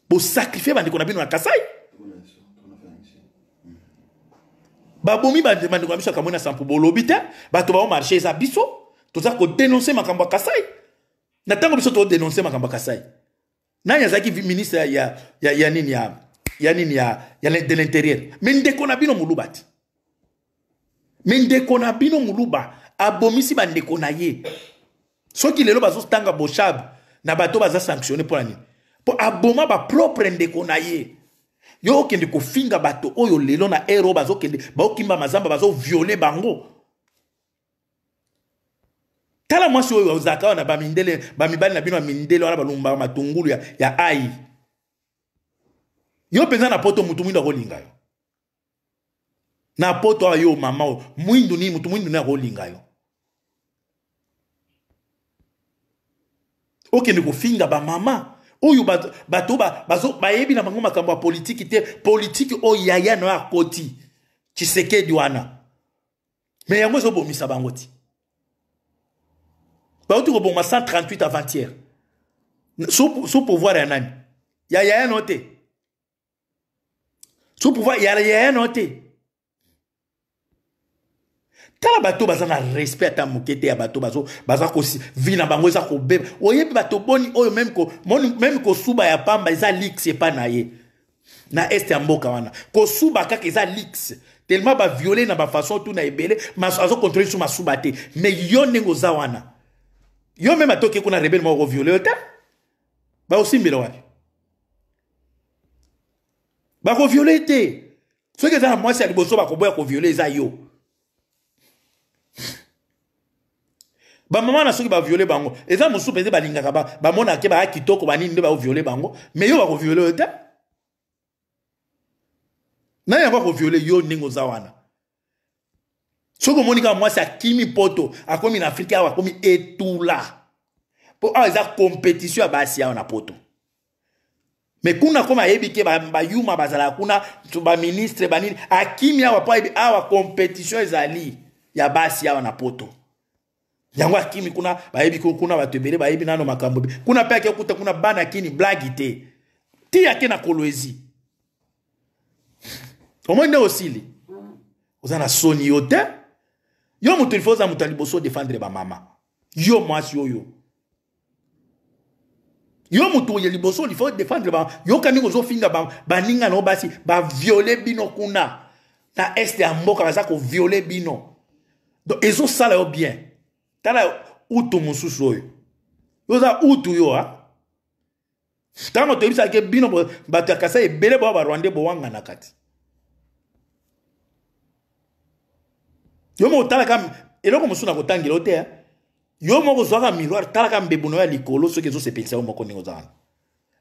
bosakrifie bandeko na bino na kasai babomi bandeko na biso akambo na sampu bolobi te bato baomarche eza biso toza kodenonse makambo ya kasai na ntango biso todenonse makambo ya kasai nani azalaki ministre ya, ya, ya, ya nini ya, ya nini ya, ya de l'intérieur me ndeko na bino moluba te me ndeko na bino moluba abomisi bandeko na ye soki lelo bazotanga boshab na bato baza sanctionne mpo na nini mpo aboma bapropre ndeko na ye yo okende kofinga bato oyo lelo na ere oyo bazokende baokimba mazamba bazoviole bango tala mwasi oyo ozalaka wana bamindele bamibali na bino ya mindele wana balumbaka matungulu ya, ya ai yo mpenza na poto motu mwindo akolinga yo na poto awa yo mama oyo mwindu nini motu mwindu nini akolinga yo okende kofinga bamama oyo bato bayebi na bango makambo ya politiki te politiki oyo yaya na yo akoti tshisekedi wana me yango ezobomisa bango ti bauti koboma 138 avanthiere so pouvoir ya nani ya yaya na yo te so pouvoir ya yaya na yo te tala bato baza na respect ata moke te ya bato baza vi na bango eza kobeba oyebi bato boni oyo meme kosuba ya pamba eza lix epa na ye na este ya mboka wana kosuba kaka eza lix tellement baviole na bafaçon tuna ebele azokontrole so masuba te mais yo ndenge oza wana yo meme atokei kuna rebele moko koviole yo te bakosimbela wapi bakoviole te soki eza na mwasi ya liboso bakoboya koviole eza yo bamama na soki baviole bango eza mosusu mpenza balingaka bamonake baya kitoko banini nde baoviole bango me yo bakoviole yo te nani yango akoviole yo ndenge oza wana soki omoni kaka mwasi akimi poto akomi na afrika awa akomi etula mpo awa eza kompetitio ya basi awa na poto me kuna komi ayebi ke bayuma bazalaka kuna baministre banini akimi awa mpo ayebi awa kompetitio ezali ya basi awa na poto yango akimi kuna bayebi kuna bato ebele bayebi nano makambo kuna mpe akei kuta kuna bana akini blagi te ti ake na kolwezi omoi nde osili oza na soni yo te yo moto ilfa oza moto ya liboso odefendre bamama yo mwasi oyo yo moto ya liboso ilfa odefendre bamama yoka ndenge ozofinga baninga na yo basi baviole bino kuna na este ya mboka baza koviole bino donc ezosala yo bien tala utu mosusu oyo oyo eza utu yo a ntango toyebisaki bino bato ya kasai ebele boya barwande bowanganaka ti yo moko otalaka eloko mosusu na kotangela o te yo moko ozwaka miroir talaka mbebu na yo ya likolo soki ezosepelisa yo moko ndenge ozaka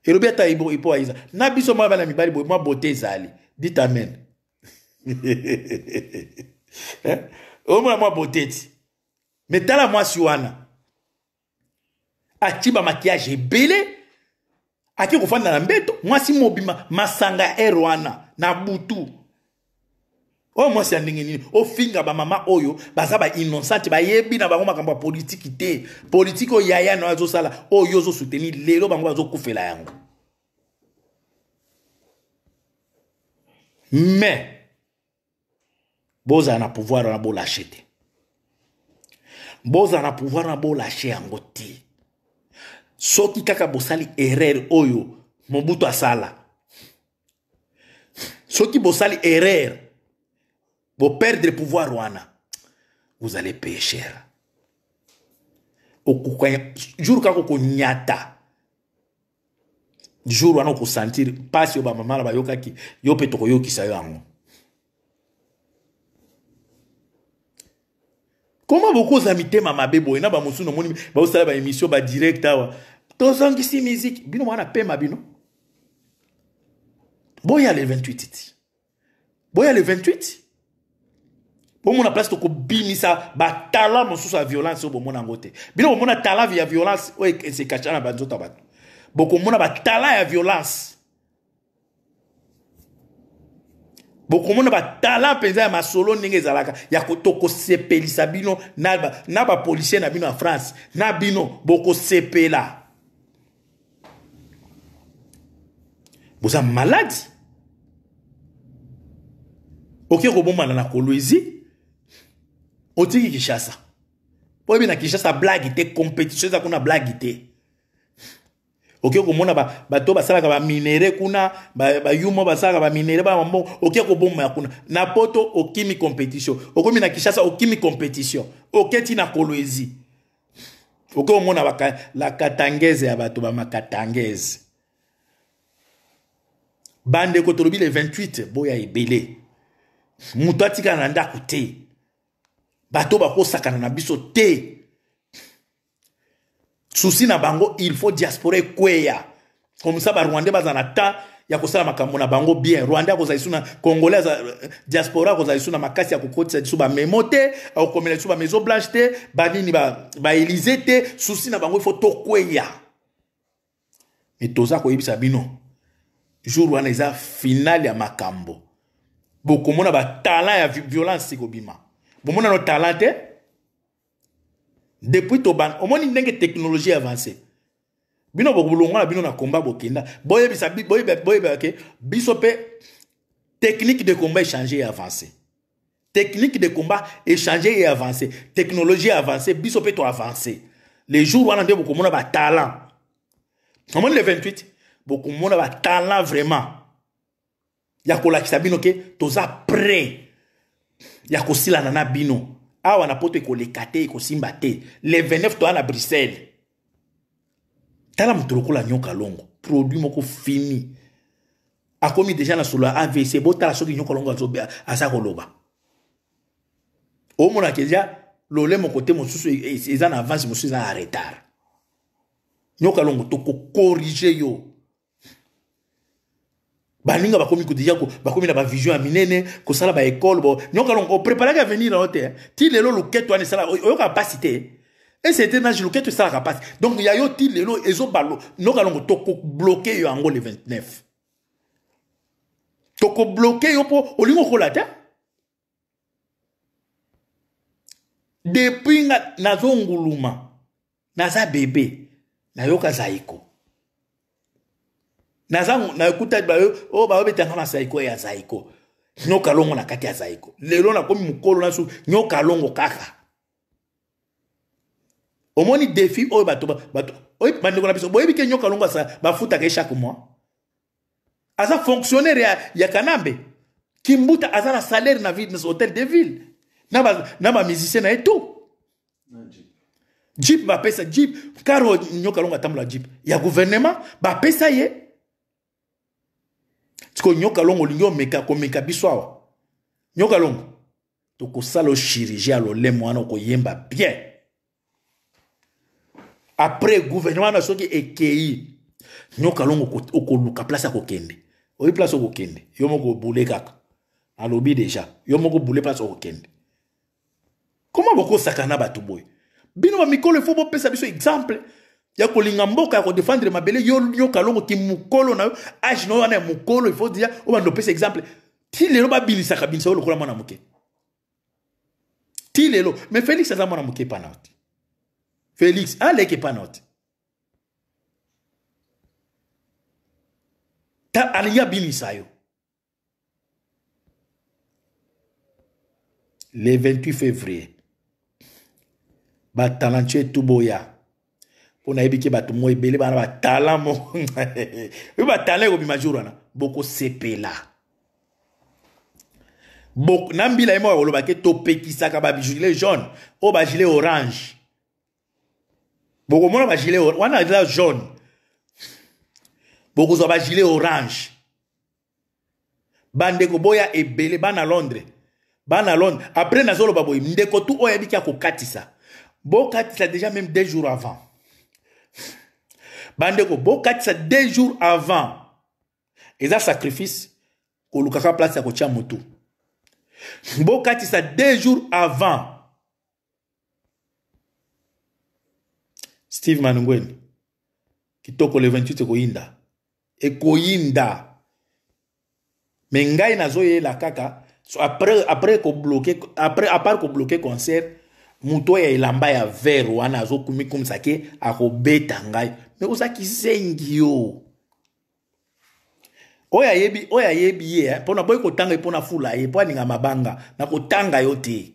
elobi ata ipo aiza na biso mwa bana mibali boye mwa bote ezali dit amen eh? omona mwa bote ti me tala mwasi wana atie bamakiage ebele ake kofanda na mbeto mwasi mobima masanga ya ere wana na butu oh, oh, oyo mwasi ya ndenge nini ofinga bamama oyo baza bainnocente bayebi na bango makambo ya politiki te politiki oyo yaya na oyo azosala oyo ozosuteni lelo bango bazokufela yango me bozala na pouvoir wana bolâche te bozala na pouvoir na bolâche yango te soki kaka bosali erreur oyo mobutu asala soki bosali erreur boperdre pouvoir wana vous allez payer cher jour kaka okonyata jour wana okosentir mpasi oyo bamama na bayokaki yo mpe tokoyokisa yo yango koma bokozwa mitema mabe boye na bamosusu nomoni baosala baemission badirect awa tozongisi miziki bino mwana pema bino boya le 28 ti boya le 28 bomona place tokobimisa batala mosusu ya violence oyo bomona yango te bino bomona tala ya violence oyo esekachaa na banzoto ya bato bokomona batala ya violence bokomona batalant mpenza ya masolo ndenge ezalaka ya tokosepelisa bino na bapolisier na bino ya france na bino bokosepela boza maladi okoki kobomana na kolwezi otiki kinshasa po yebi na kinshasa blage te compétition eza kuna blage te okoki komona bato basalaka baminere kuna bayumo basalaka baminere bana bambongo okoki kobomba ya kuna na poto okimi compétition okomi na kishasa okimi compétition oketi na kolwezi okoki komona lakatangeze ya bato bamakatangeze bandeko tolobi le 28 boya ebele moto atikala na ndako te bato bakosakana na biso te susi na bango il faut diaspora ekweya komisa barwandais baza na temps ya kosala makambo na bango bien rwandais akozala lisu na congolais diaspora akozala lisu na makasi ya kokotisa lisu bamemo te akokomela lisu bamaison blanche te banini baelize ba te susi na bango ifo tokweya me toza koyebisa bino jour wana eza finale ya makambo bokomona batalant ya violence ekobima bomonano talant te depuis n'y a que technologie avancée bino bokolongola bino na komba bokenda boyebisa boye boye biso mpe technique de combat échange et avancée technique de combat échange et avancée technologie avancée biso mpe toavancé beaucoup de beaucoup nde talent. Au moins le 28 beaucoup bokomona talent, vraiment y a ya kolakisa bino ke toza prêt ya kosilana nana bino awa na poto ekoleka te ekosimba te le 29 toya na bruxelles tala moto lokola nyoka longo produit moko fini akomi deja na solo ya avc botala soki nyoka longo aza koloba omonaka eza lolemo kote mosusu e-, e-, eza na avance mosusu eza na retard nyoka longo tokokorige yo Balinga bakomi deja bakomi na bavision ya minene kosala baekole bo nyonka longo opreparaka avenir nao te hein. ti lelo luketo wana esala oyoka pasi te esete hein. nage luketo esalaka pasi donc ya yo ti lelo ezobalo noka longo tokobloke yo yango le 29 tokobloke yo mpo olingi okola te hein. depuis na nazonguluma naza bebe nayoka zaiko nakutaki bayo oyo oh, bayobetanga masaiko eh, ya zaiko nyoka longo na kati ya zaiko lelo nakomi mokolo nasu nyoka longo kaka omoni defi oyo bato bandeko na biso boyebi ke nyoka longo bafutaka ye chaque mois aza fonctionnaire ya, ya kanambe kimbuta aza na salaire na, na hôtel de ville na bamusicien ba na ye tout jip bapesa jip karo nyoka longo atambola jip ya gouvernement bapesa ye sikoyo nyoka longo olingi omeka komeka biso awa nyoka longo tokosala ochirurgie ya lolemo wana okoyemba bien après gouvernement wana soki ekei nyoka longo okoluka place ya kokende oyi place okokende yo moko obule kaka alobi deja yo moko obule place okokende koma bokosakana bato boye bino bamikolo efo bopesa biso exemple ya kolinga mboka ya kodefendre mabele yoyoka longo ti mokolo na yo age na yo wana ya mokolo il faut dire oyo bando opesa exemple ti lelo bilisa binisa yo lokola mwana moke ti lelo mais félix aza mwana moke pa note félix aleki pa note ta alingi abilisa yo le 28 février ba batalentu etu boya mpo nayebi ke bato moko ebele bana batala moko oyo batala ekobima jour wana bokosepela na mbila ye moko yakoloba ke topekisaka babigilet jaune oyo bagilet orange bokomona bagilet wana agila jaune bokozwa bagilet orange bandeko boya ebele bana londres bana londres apres nazoloba boye ndeko tu oyo ayebi ke akokatisa bokatisa déjà même deux jours avant bandeko bokatisa de jour avant eza sacrifice kolukaka place ya kotia motu bokatisa de jour avant steve manungweni kitoko le 28 ekoyinda ekoyinda me ngai nazoyela kaka so après, après kobloke après apart kobloke concert moto oyo elamba ya vere wana azokumikumisa ke akobeta ngai me ozaki zengi o oyo ayebi oyo ayebi ye mpona boyi kotanga ye mpona fula ye mpo aninga mabanga nakotanga yo te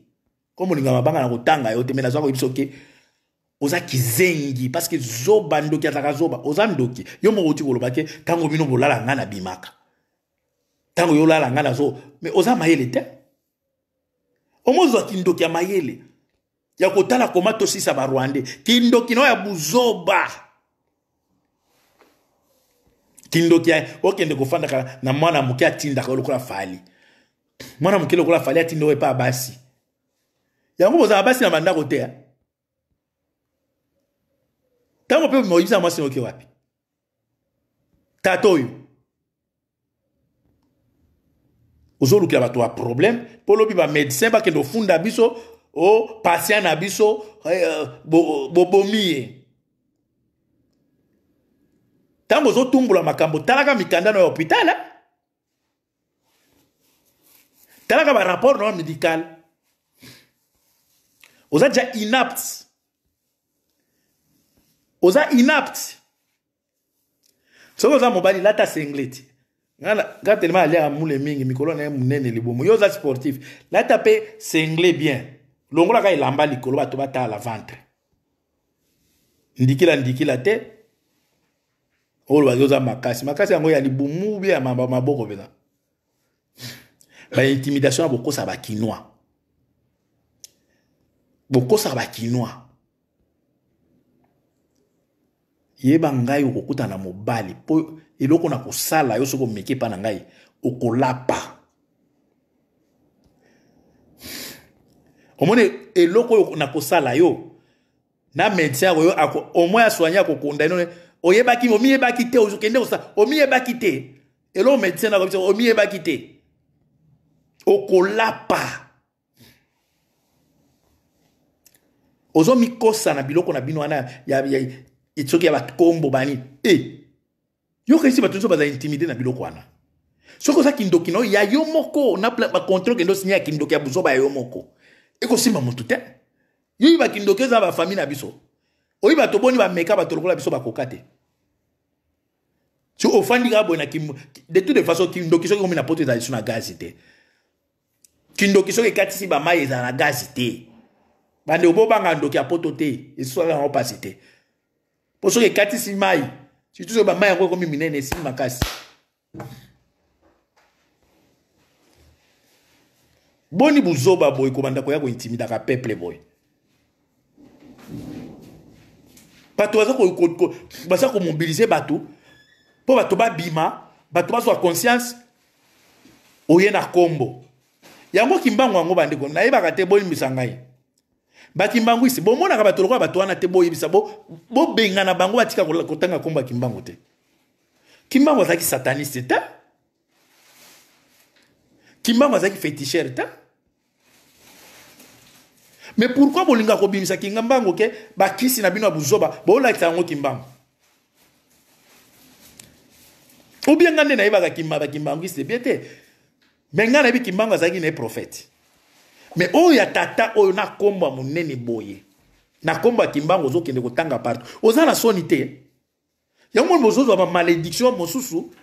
ko moninga mabanga nakotanga yo te me nazwa koyebisa oke oza kizengi parceke zoba ndoki azalaka zoba oza ndoki yo moko oti koloba ke ntango bino bolala ngai nabimaka ntango yo olala ngai nazo me oza mayele te omozwaki ndoki ya mayele ya kotala koma tosisa barwande kindoki na oyo ya buzoba tindoki ya okende kofandaka na mwana moke atindaka yo lokola fali mwana moke lokola fali atindoko epa basi yango bozala basi na bandako te ntango mpe oyibisa mwasi noke wapi tata oyo ozolukela bato ya problème mpo olobi bamédecin bakende ofunda biso o patient na biso bobomi eh, ye eh, bo, bo, tango ozotumbula makambo talaka mikandano ya hôpital talaka barapport na médical oza déjà inapte oza inapte soki oza mobali lata sengle nga telema aliaka mule mingi mikolo na ye monene libomo yo oza sportif lata pe sengle bien longolaka elamba likolo bato batala la ventre ndikila ndikila te oyo olobaki oza makasi makasi yango ya libumu bie ya maboko mpenza baintimidation ya bokosa bakinois bokosa bakinois yeba ngai okokuta na mobali mpo eloko na kosala yo soki omeki mpa na ngai okolapa omoni eloko oyo na kosala yo na médecin yako yo omoi asoanye akokunda ino oyebaki omiyebaki te okende kosa omiyebaki te eloko médecin na kobiso omiyebaki te okolapa ozomikosa na biloko na bino wana soki ya bakombo bani e yokanisi bato nyonso baza intimide na biloko wana soki oza kindoki na oyo ya yo moko na bacontre okende osinya ya kindoki ya buzoba ya yo moko ekosimba motu te yoyi bakindoki eza bafamile na biso oyi bato boni bameka bato lokola biso bakoka te so ofandi kaka boye na de toute façon kindoki soki ekomi na poto ezala liso na gaz te kindoki soki ekatisi bamai ezala na gaz te bandeko mpo obanga ndoki ya poto te esusaka yango mpasi te mpo soki ekatisi mai surtout soki bamai yango ekomi minene esili makasi boni buzoba boye kobanda koya kointimidaka peuple boye bato baza komobilize bato mpo bato babima bato bazwa conscience oye na nkombo yango kimbangu yango bandeko nayebaka te boyimbisa ngai bakimbangu isi bomonaka bato lokola bato wana te boyebisa bobengana bo bango batika kotanga nkombo ya kimbangu te kimbangu azalaki sataniste te kimbangu azalaki fetichere te me pourkui bolinga kobimisa kinga mbangu ke bakisi na bino ya buzoba boolakisa yango kimbangu ou bien nga nde nayebaka kimba kimbango isebie te me nga nayebi kimbango azalaki na ye profete me oyo ya tata oyo na nkombo ya monene boye na nkombo ya kimbango ozokende kotanga partout oza na soni te yango moni bozozwa bamalédiction mosusu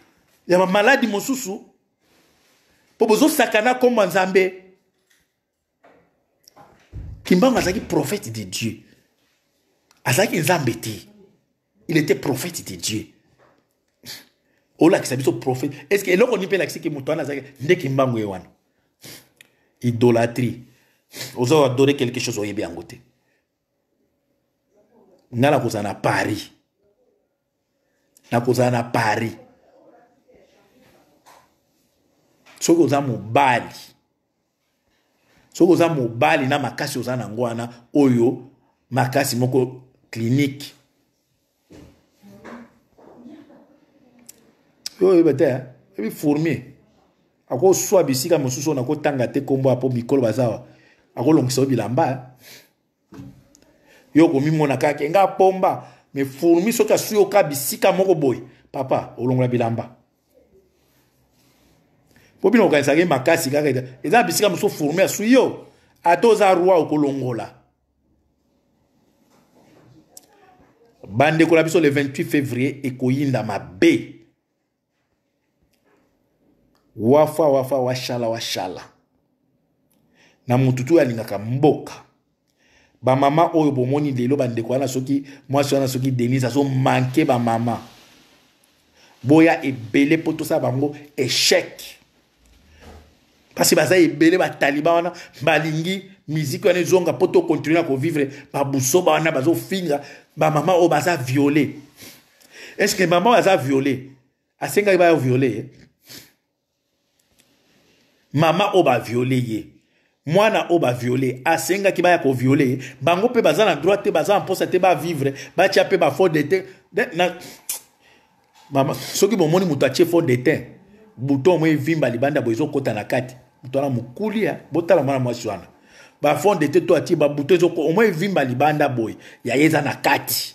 ya bamaladi mosusu mpo bozosakana nkombo ya nzambe kimbango azalaki prophète de dieu azalaki nzambe te il était prophète de dieu olakisa biso prophète estce que eloko nini mpe elakisaki moto wana azalaki ndeki mbangu ye wana idolatrie oza adore quelque chose oyebi yango te nga nakozala na paris nakozala na paris soki oza mobali soki oza mobali na makasi oza na yango wana oyo makasi moko clinique to oyeba te ebi fourmier akoswa bisika mosusu oyo nakotanga te nkombo ya mpo mikolo baza wa akolongisa yo bilamba yo komimona kaka enga pomba me fourmi soki asui yo ka bisika moko boye papa olongola bilamba mpo bino okanisaki makasi kaka eza na bisika mosusu fourmi asui yo ata oza roi okolongola bandeko na biso le 28 février ekoyinda mabe wafa wafa washala washala na motu tu oyo alingaka mboka bamama oyo bomoni lelo bandeko wana soki mwasi wana soki denise azomanke bamama boya ebele mpo tosala bango eshek mpasi baza ebele bataliba wana balingi miziki wana ezonga mpo tokontinue na kovivre babusoba wana bazofinga bamama oyo baza viole estce mama oyo aza viole asengaki baya viole eh? mama oyo baviole ye mwana oyo baviole asengaki baya koviole ye bango mpe baza na droit te baza na mposa te bavivre batya mpe bafor detin soki bomoni moto atie for detin buton mo evimba libanda boye ezokɔta na kati moto wana mokuli ya botala mwana mwasi wana bafond ete to atie babuto ezoko omoi evimba libanda boye ya ye eza na kati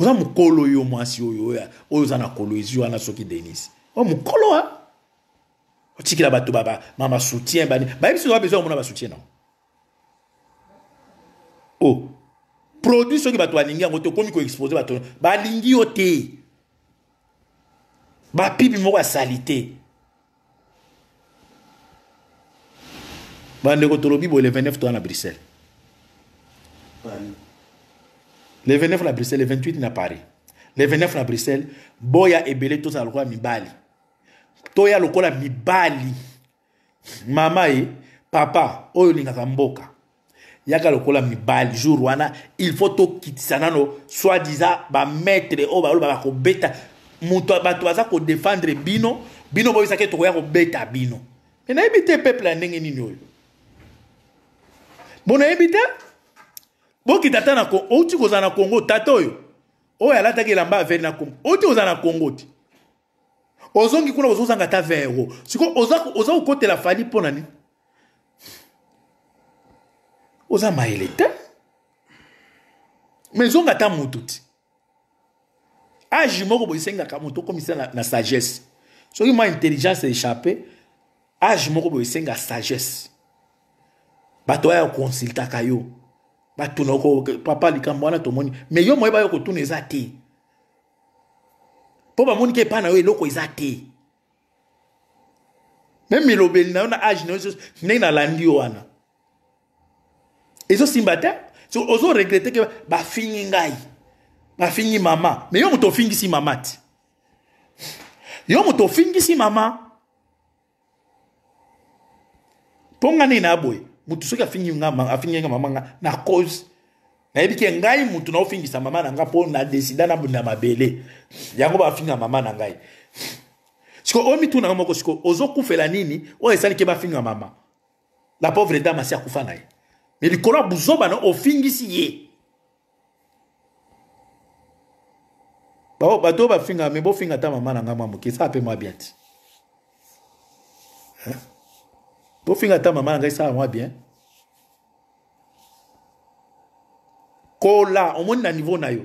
oza mokolo yo mwasi oyo oyo oza na kolo ezwi wana soki denise oyo oh, mokolo a otikela oh, bato bamasoutien bani bayebi soki babezoin omona basoutien nango o oh, produit soki bato balingi yango te okomi koexpose bato balingi yo te bapipi moko ya sali te bandeko tolobi boye le 29 toa na bruxelles le 29 na bruxelles le 28 na paris le 29 na bruxelles boya ebele tozala lokola mibali toya lokola mibali mama ye papa oyo olingaka mboka yaka lokola mibali jour wana il faut tokitisa nano soit disant bamaître oyo balobaka kobeta moto bato baza kodefendre bino bino boyebisaki tokoya kobeta bino me nayebi te peuple ya ndenge nini oyo mbo nayebi te bokita ta outi kozala na kongo tata oyo oyo alataki elamba avere na kongo outi kozala na kongo te ozongi kuna ozozanga ata 20 euro sikoyo oza kokotela fali mpo na nini oza mayele te me zonga ata motu ti age moko boye esengaka moto okomisa na, na sagesse soki mwa intelligence échappe age moko boye esenga sagesse bato oyo akonsultaka yo batuna papa likambo wana tomoni me yo moyeba yo kotuna eza te mpo bamoni ke epai na yo eloko eza te me milobeli na yo na age na yo ndenge nalandi yo wana ezosimba te so ozoregrete ke bafingi ngai bafingi mama me yo moto ofingisi mama ti yo moto ofingisi mama mpo nga ndenge na boye motu soki afingi nga afingi nga mama nga na cause nayebi ke ngai mutu naofingisa mama na nga mpo nadesida nabunda mabele yango bafinga mama na ngai siko omituna yo moko siko ozokufela nini oyo esali ke bafinga mama la pauvre dame asi akufa na ye me likolo ya buzoba na ofingisi ye bato oyo bafinga me bofinga ata mama na nga mwa moke esala mpe mwa bien ti bofinga ata mama na nga esala mwa bien kola omoni na niveau na yo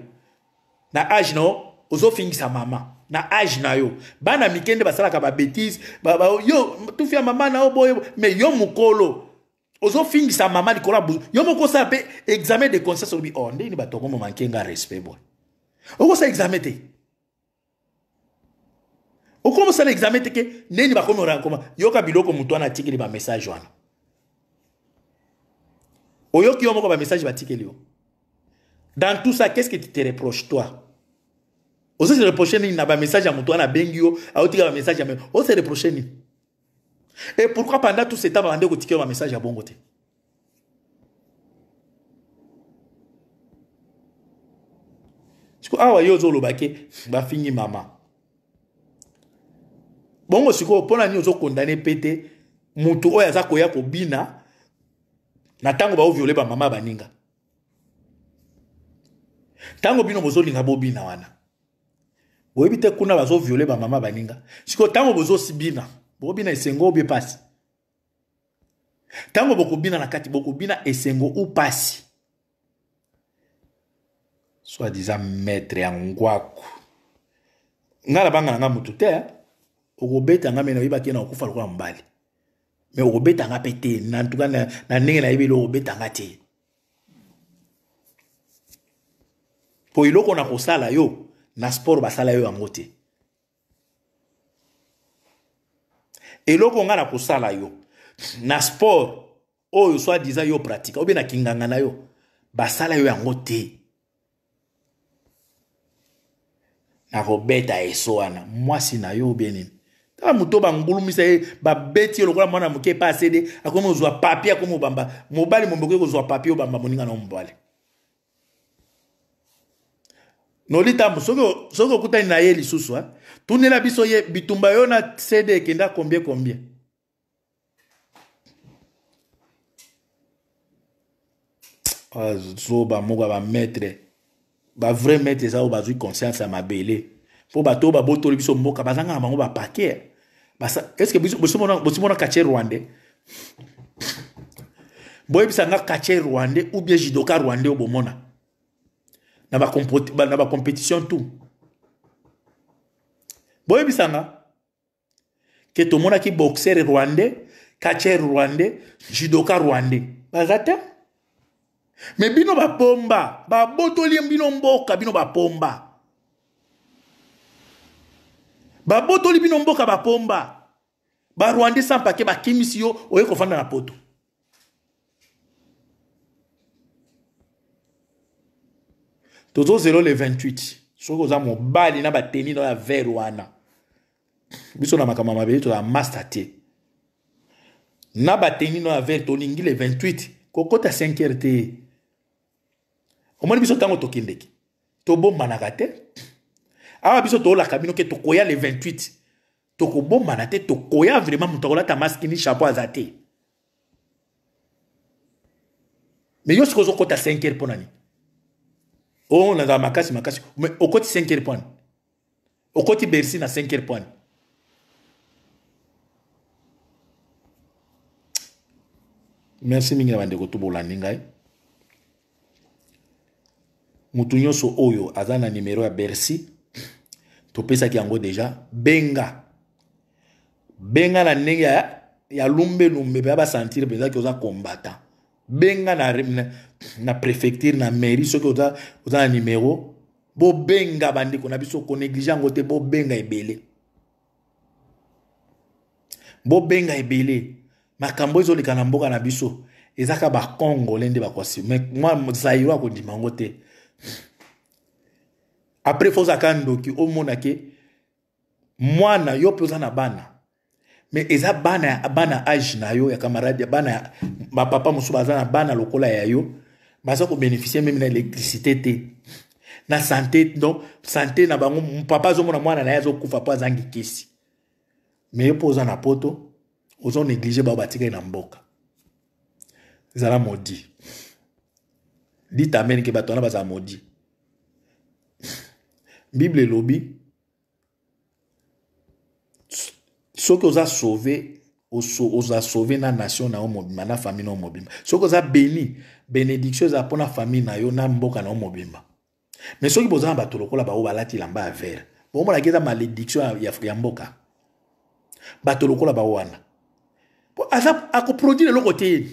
na age na yo ozofingisa mama na age na yo bana mike nde basalaka babétise ba, ba, yo tufi ya mama na yo boye me yo mokolo ozofingisa mama likolo ya yo moko osala mpe examen de conscience olobi o oh, ndeni bato okomomanke nga respect boye okosala examen te okomosala examen te ke ndeni bakomi orakoma yoka biloko motu wana atikeli bamessage wana oyoki yo moko bamessage batikeli yo Dans tout ça, qu'est-ce que tu te reproches, toi Ozo se reprocher nini na ba message ya mutu ana bengi yo, aotika ba message ya mimi. Ozo se reprocher nini Et pourquoi pendant tout ce temps bande ko tikio ba message ya bongo te Siko awa yo zo lobake ba fingi mama. Bongo siko pona ni ozo condamner pete mutu oyo aza koya kobina na tango ba o violer ba mama baninga. ntango bino bozolinga bobina wana boyebi te kuna bazoviole bamama baninga sikoyo ntango bozosibina bokobina esengo obie pasi ntango bokobina na kati bokobina esengo u pasi so adiza maître ya ngwaku ngai nabanga na ngai motu te okobeta ngai me nayebaki ye na kokufa lokola mobali me okobeta ngai mpe te na ntuka na ndenge nayebi ele okobeta ngai te mpo eloko na kosala yo na sport basala yo yango te eloko nga na kosala yo na sport oyo swa diza yo pratika obe na kinganga na yo basala yo yango te nakobeta eso wana mwasi na yo obe nini tala moto bangulumisa ye babeti ye lokola mwana moke epa asede akomi kozwa papier akomi obamba mobali mombe okoki kozwa papier obamba moninga na mobali nolitambo soki okutani na ye lisusu tundela biso ye bitumba oyo na sede ekenda kombie kombie azo bamoko ya bamaître bavrai maître eza oyo bazwi conscience ya mabele mpo bato oyo babotoli biso mboka bazanga na bango bapake estce bosimona katie rwandais boyebisanga katie rwandais ou bien jidoka rwandais oyo bomona na bacompétition tu boyebisanga ke tomonaki boxer rwandais kacher rwandais judoka rwandais baza te me bino bapomba babotoli bino mboka bino bapomba babotoli bino mboka bapomba barwandais sans pake bakimisi yo oye kofanda na poto tozozela le 28 soki oza mobali na bateni na ya vere wana biso na makambo ya mabele tozala master te na bateni na ya vere tolingi le 28 kokɔta 5 heure te omoni biso ntango tokendeki tobombanaka te awa biso toolaka bino ke tokoya le 28 tokobombana te tokoya vraiment moto akolata maskini chapeau aza te me yo soki ozokɔta 5 heure mpo na nini oyo nazala makasi makasi me okoti 5 heure poine okoti bercy na 5 heure poine merci mingi na bandeko tobolandi ngai eh. motu nyonso oyo aza na nimero ya bercy topesaki yango deja benga benga na ndenge ya lumbelumbe mpe ya basentire mpenza ke oza kombata benga na, na, na préfecture na mairie soki oza, oza na numero bobenga bandeko na biso konéglige yango te bobenga ebele bobenga ebele makambo ezoleka na mboka na biso ezaka bacongolais nde bakoasime mwa zairo akondima yango te apres fozaka ndoki omona ke mwana yo mpe oza na bana me eza bana ya bana age na yo ya camarade ya bana bapapa mosusu baza na bana lokola ya yo baza kobénéficie meme na électricité te na santé donc santé na bango papa azomona mwana na ye azokufa mpo azangi kesi me ye mpo oza na poto ozonéglige bao batikali na mboka ezala modi lita amenike bato wana bazala modi bible elobi soki oza sauve ozwa sauve na nation na yo mobimba na famille na yo mobimba soki oza beni benediction ezala mpo na famille na yo na mboka na yo mobimba me soki boza na bato lokola bao balati lamba ya vere bomonaki eza malédiction ya mboka bato lokola bao wana mpo aza akoproduire eloko te yeni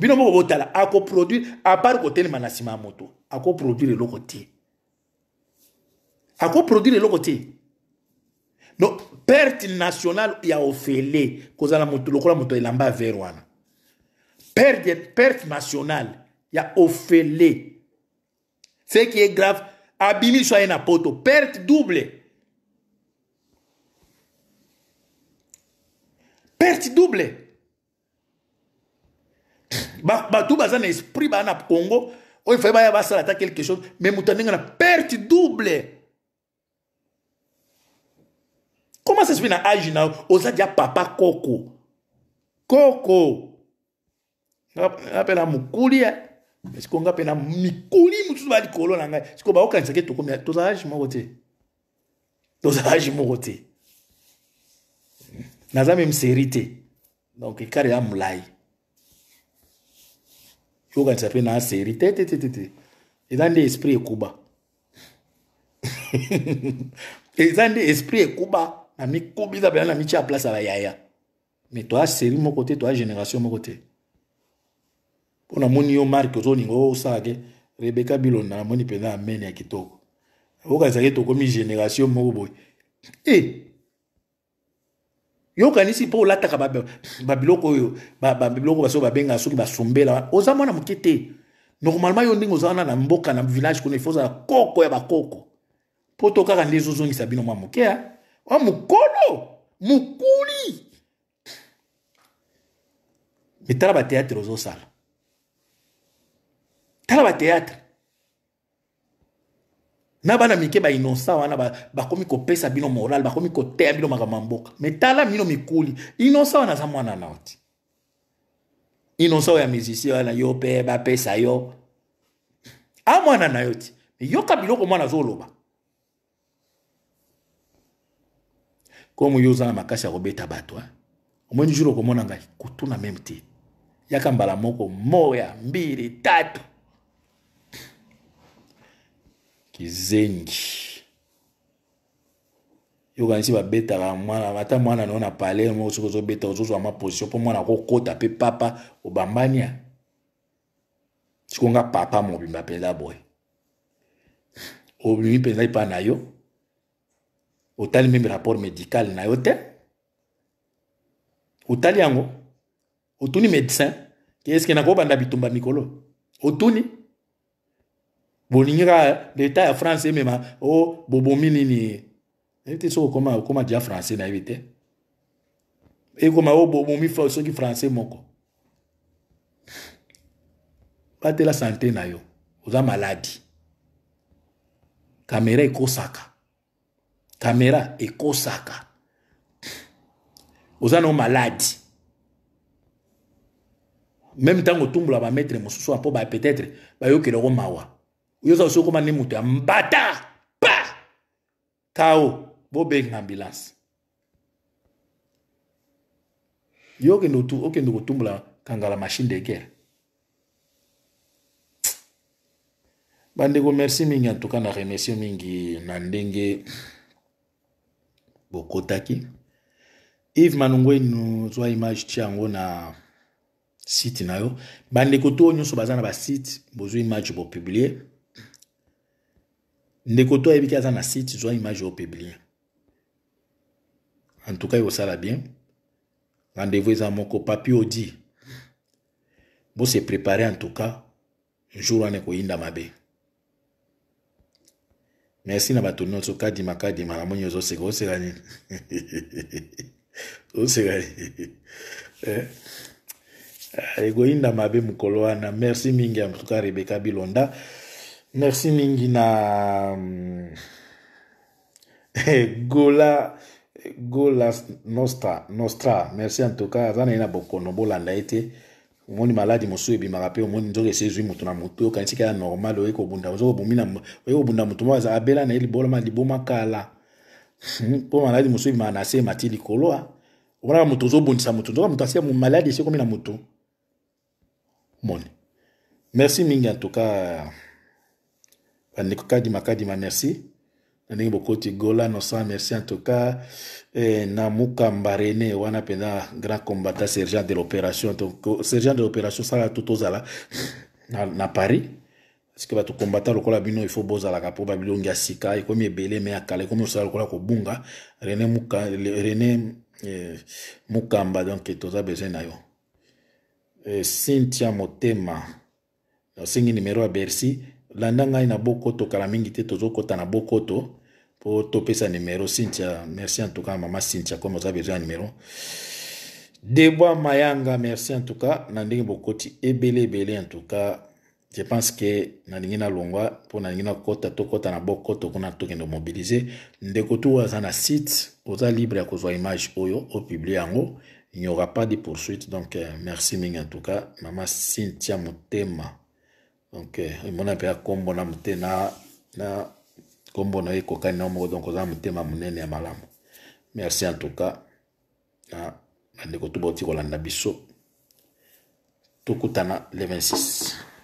bino moko botala akoproduire apart kotelema na nsima ya moto akoproduire eloko te akoproduire eloko te no perte nationale ya ofele la moto lokola moto elamba wana perte, perte nationale ya ce qui est grave abimi soit perte double perte double ba tout un esprit na congo ba ya ba quelque chose mais perte double comment ça se fait na age na oza dia papa koko koko napena mokuli sikoyo nga mpena mikuli mosusu baya likolo na ngai sikoyo baokanisaki tokomi toza age moko te toza age moko te naza meme seri te donc ekare ya molai yokanisa mpe na seri te te te te eza nde esprit ekuba eza nde esprit ekuba na mikobisa bena na mitia place ya bayaya me toya série moko te toya génération moko te mpo namoni yo marke ozoninga osala ke rebeka bilonda namoni mpenza ya mene ya kitoko okanisa ke tokomi génération moko boye e eh! yokanisi mpo olataka babiloko oyo babiloko baso babengaka soki basumbela oza mwana moke te normalement yo ndenge oza wana na mboka na village kuna ifozala koko ya bakoko mpo to kaka nde ezozongisa bino mwa moke ya ah. wa ah, mukolo mukuli me tala bateatre ozosala tala bateatre na bana mike bainosa wana bakomi kopesa bino moral bakomi koteya bino makambo ya mboka me tala bino mikuli inosa wana aza mwana na oti inosa oyo ya musicien wana yo mpe bapesa yo amwana ah, na yo ti yoka biloko mwana azoloba komo yo oza na makasi ya kobeta bato omoni jour okomona ngai kotuna meme te yaka mbala moko moya mbili tatu kizengi yokanisi babetaka mwana ata mwana nao na palere moko soki ozobeta ozozwa ma position mpo mwana akokota mpe papa obambania sikonga papa mobimba mpenza boye obimi mpenza epa na yo otali meme rapport médical na yo te otali yango otuni médecin ke eske nakobanda bitumba mikolo otuni bolingi kaka leta ya france emema o bobomi nini nayebi eh, te soki okoma okoma dia français nayebi te ekoma o bobomi soki français moko batela sante na yo oza maladi kamera ekosaka kamera ekosaka oza nao maladi meme ntango otumbola bamaître mosusu wana mpo ba peut-être bayokelako mawa oyoza osi okoma nde moto ya mbata pa kao bobenga ambulance yo okende kotumbola kangala machine de guerre bandeko merci mingi antuka na remercie mingi na ndenge bokotaki y a une image tia yango na site na yo bandeko to nyonso baza na basite bozwa image bopublie ndeko to site zwa image publier. en tout cas ekosala bien rendez-vous eza moko papi odi bose prepare en tout cas jour mabe merci na bato nyonso kadima kadima namoni ozoseka oseka nini oseka nini ekoyinda eh? ah, mabe mokolo wana merci mingi ya motuka rebeka bilonda merci mingi na hmm, gola gola nostra nostra merci en tout cas aza na ye na bokono bolanda ye te omoni maladi mosusu ebimaka mpe omoni nzoka esi ezwi moto na motu okanisi kaka normal oyekobunda oyekobunda moto mo abela na ye liboloma liboma kala hmm, mpo maladi mosusu ebimaka na se emati likolo ah. a omonaka moto ozobundisa moto nzoka moto asika maladi esi ekomi na motu moni merci mingi en tout cas bandeko kadima kadima merci na ndenge bokoti gola nosan merci en tout cas eh, na mukamba rene wana mpenza grand combattant sergent de l'opération donc oh, sergent de l'opération sala to tozala na, na paris parceke bato kombata lokola bino ifo bozalaka mpo babilongi ya sika ekomi ebele me ya kala ekomi osala lokola kobunga rene, muka, rene eh, mukamba donc toza besoin na yo eh, cynthia motema nasengi nimero ya bercy landa ngai na bokoto kala mingi te tozokota na bokoto pour sa numéro Cynthia. Merci en tout cas, maman Cynthia, comme vous avez besoin numéro. Debois Mayanga, merci en tout cas. ebele ebele en tout cas. Je pense que na longwa pour na kota na mobilize ndeko oza libre image oyo il n'y aura pas de poursuite donc euh, merci en tout cas Maman cynthia donc Je pense que na na nkombo na yo ekokani nao moko donc oza motema monene ya malamu merci en tout cas na ah, bandeko tobauti kolanda biso tokutana le 26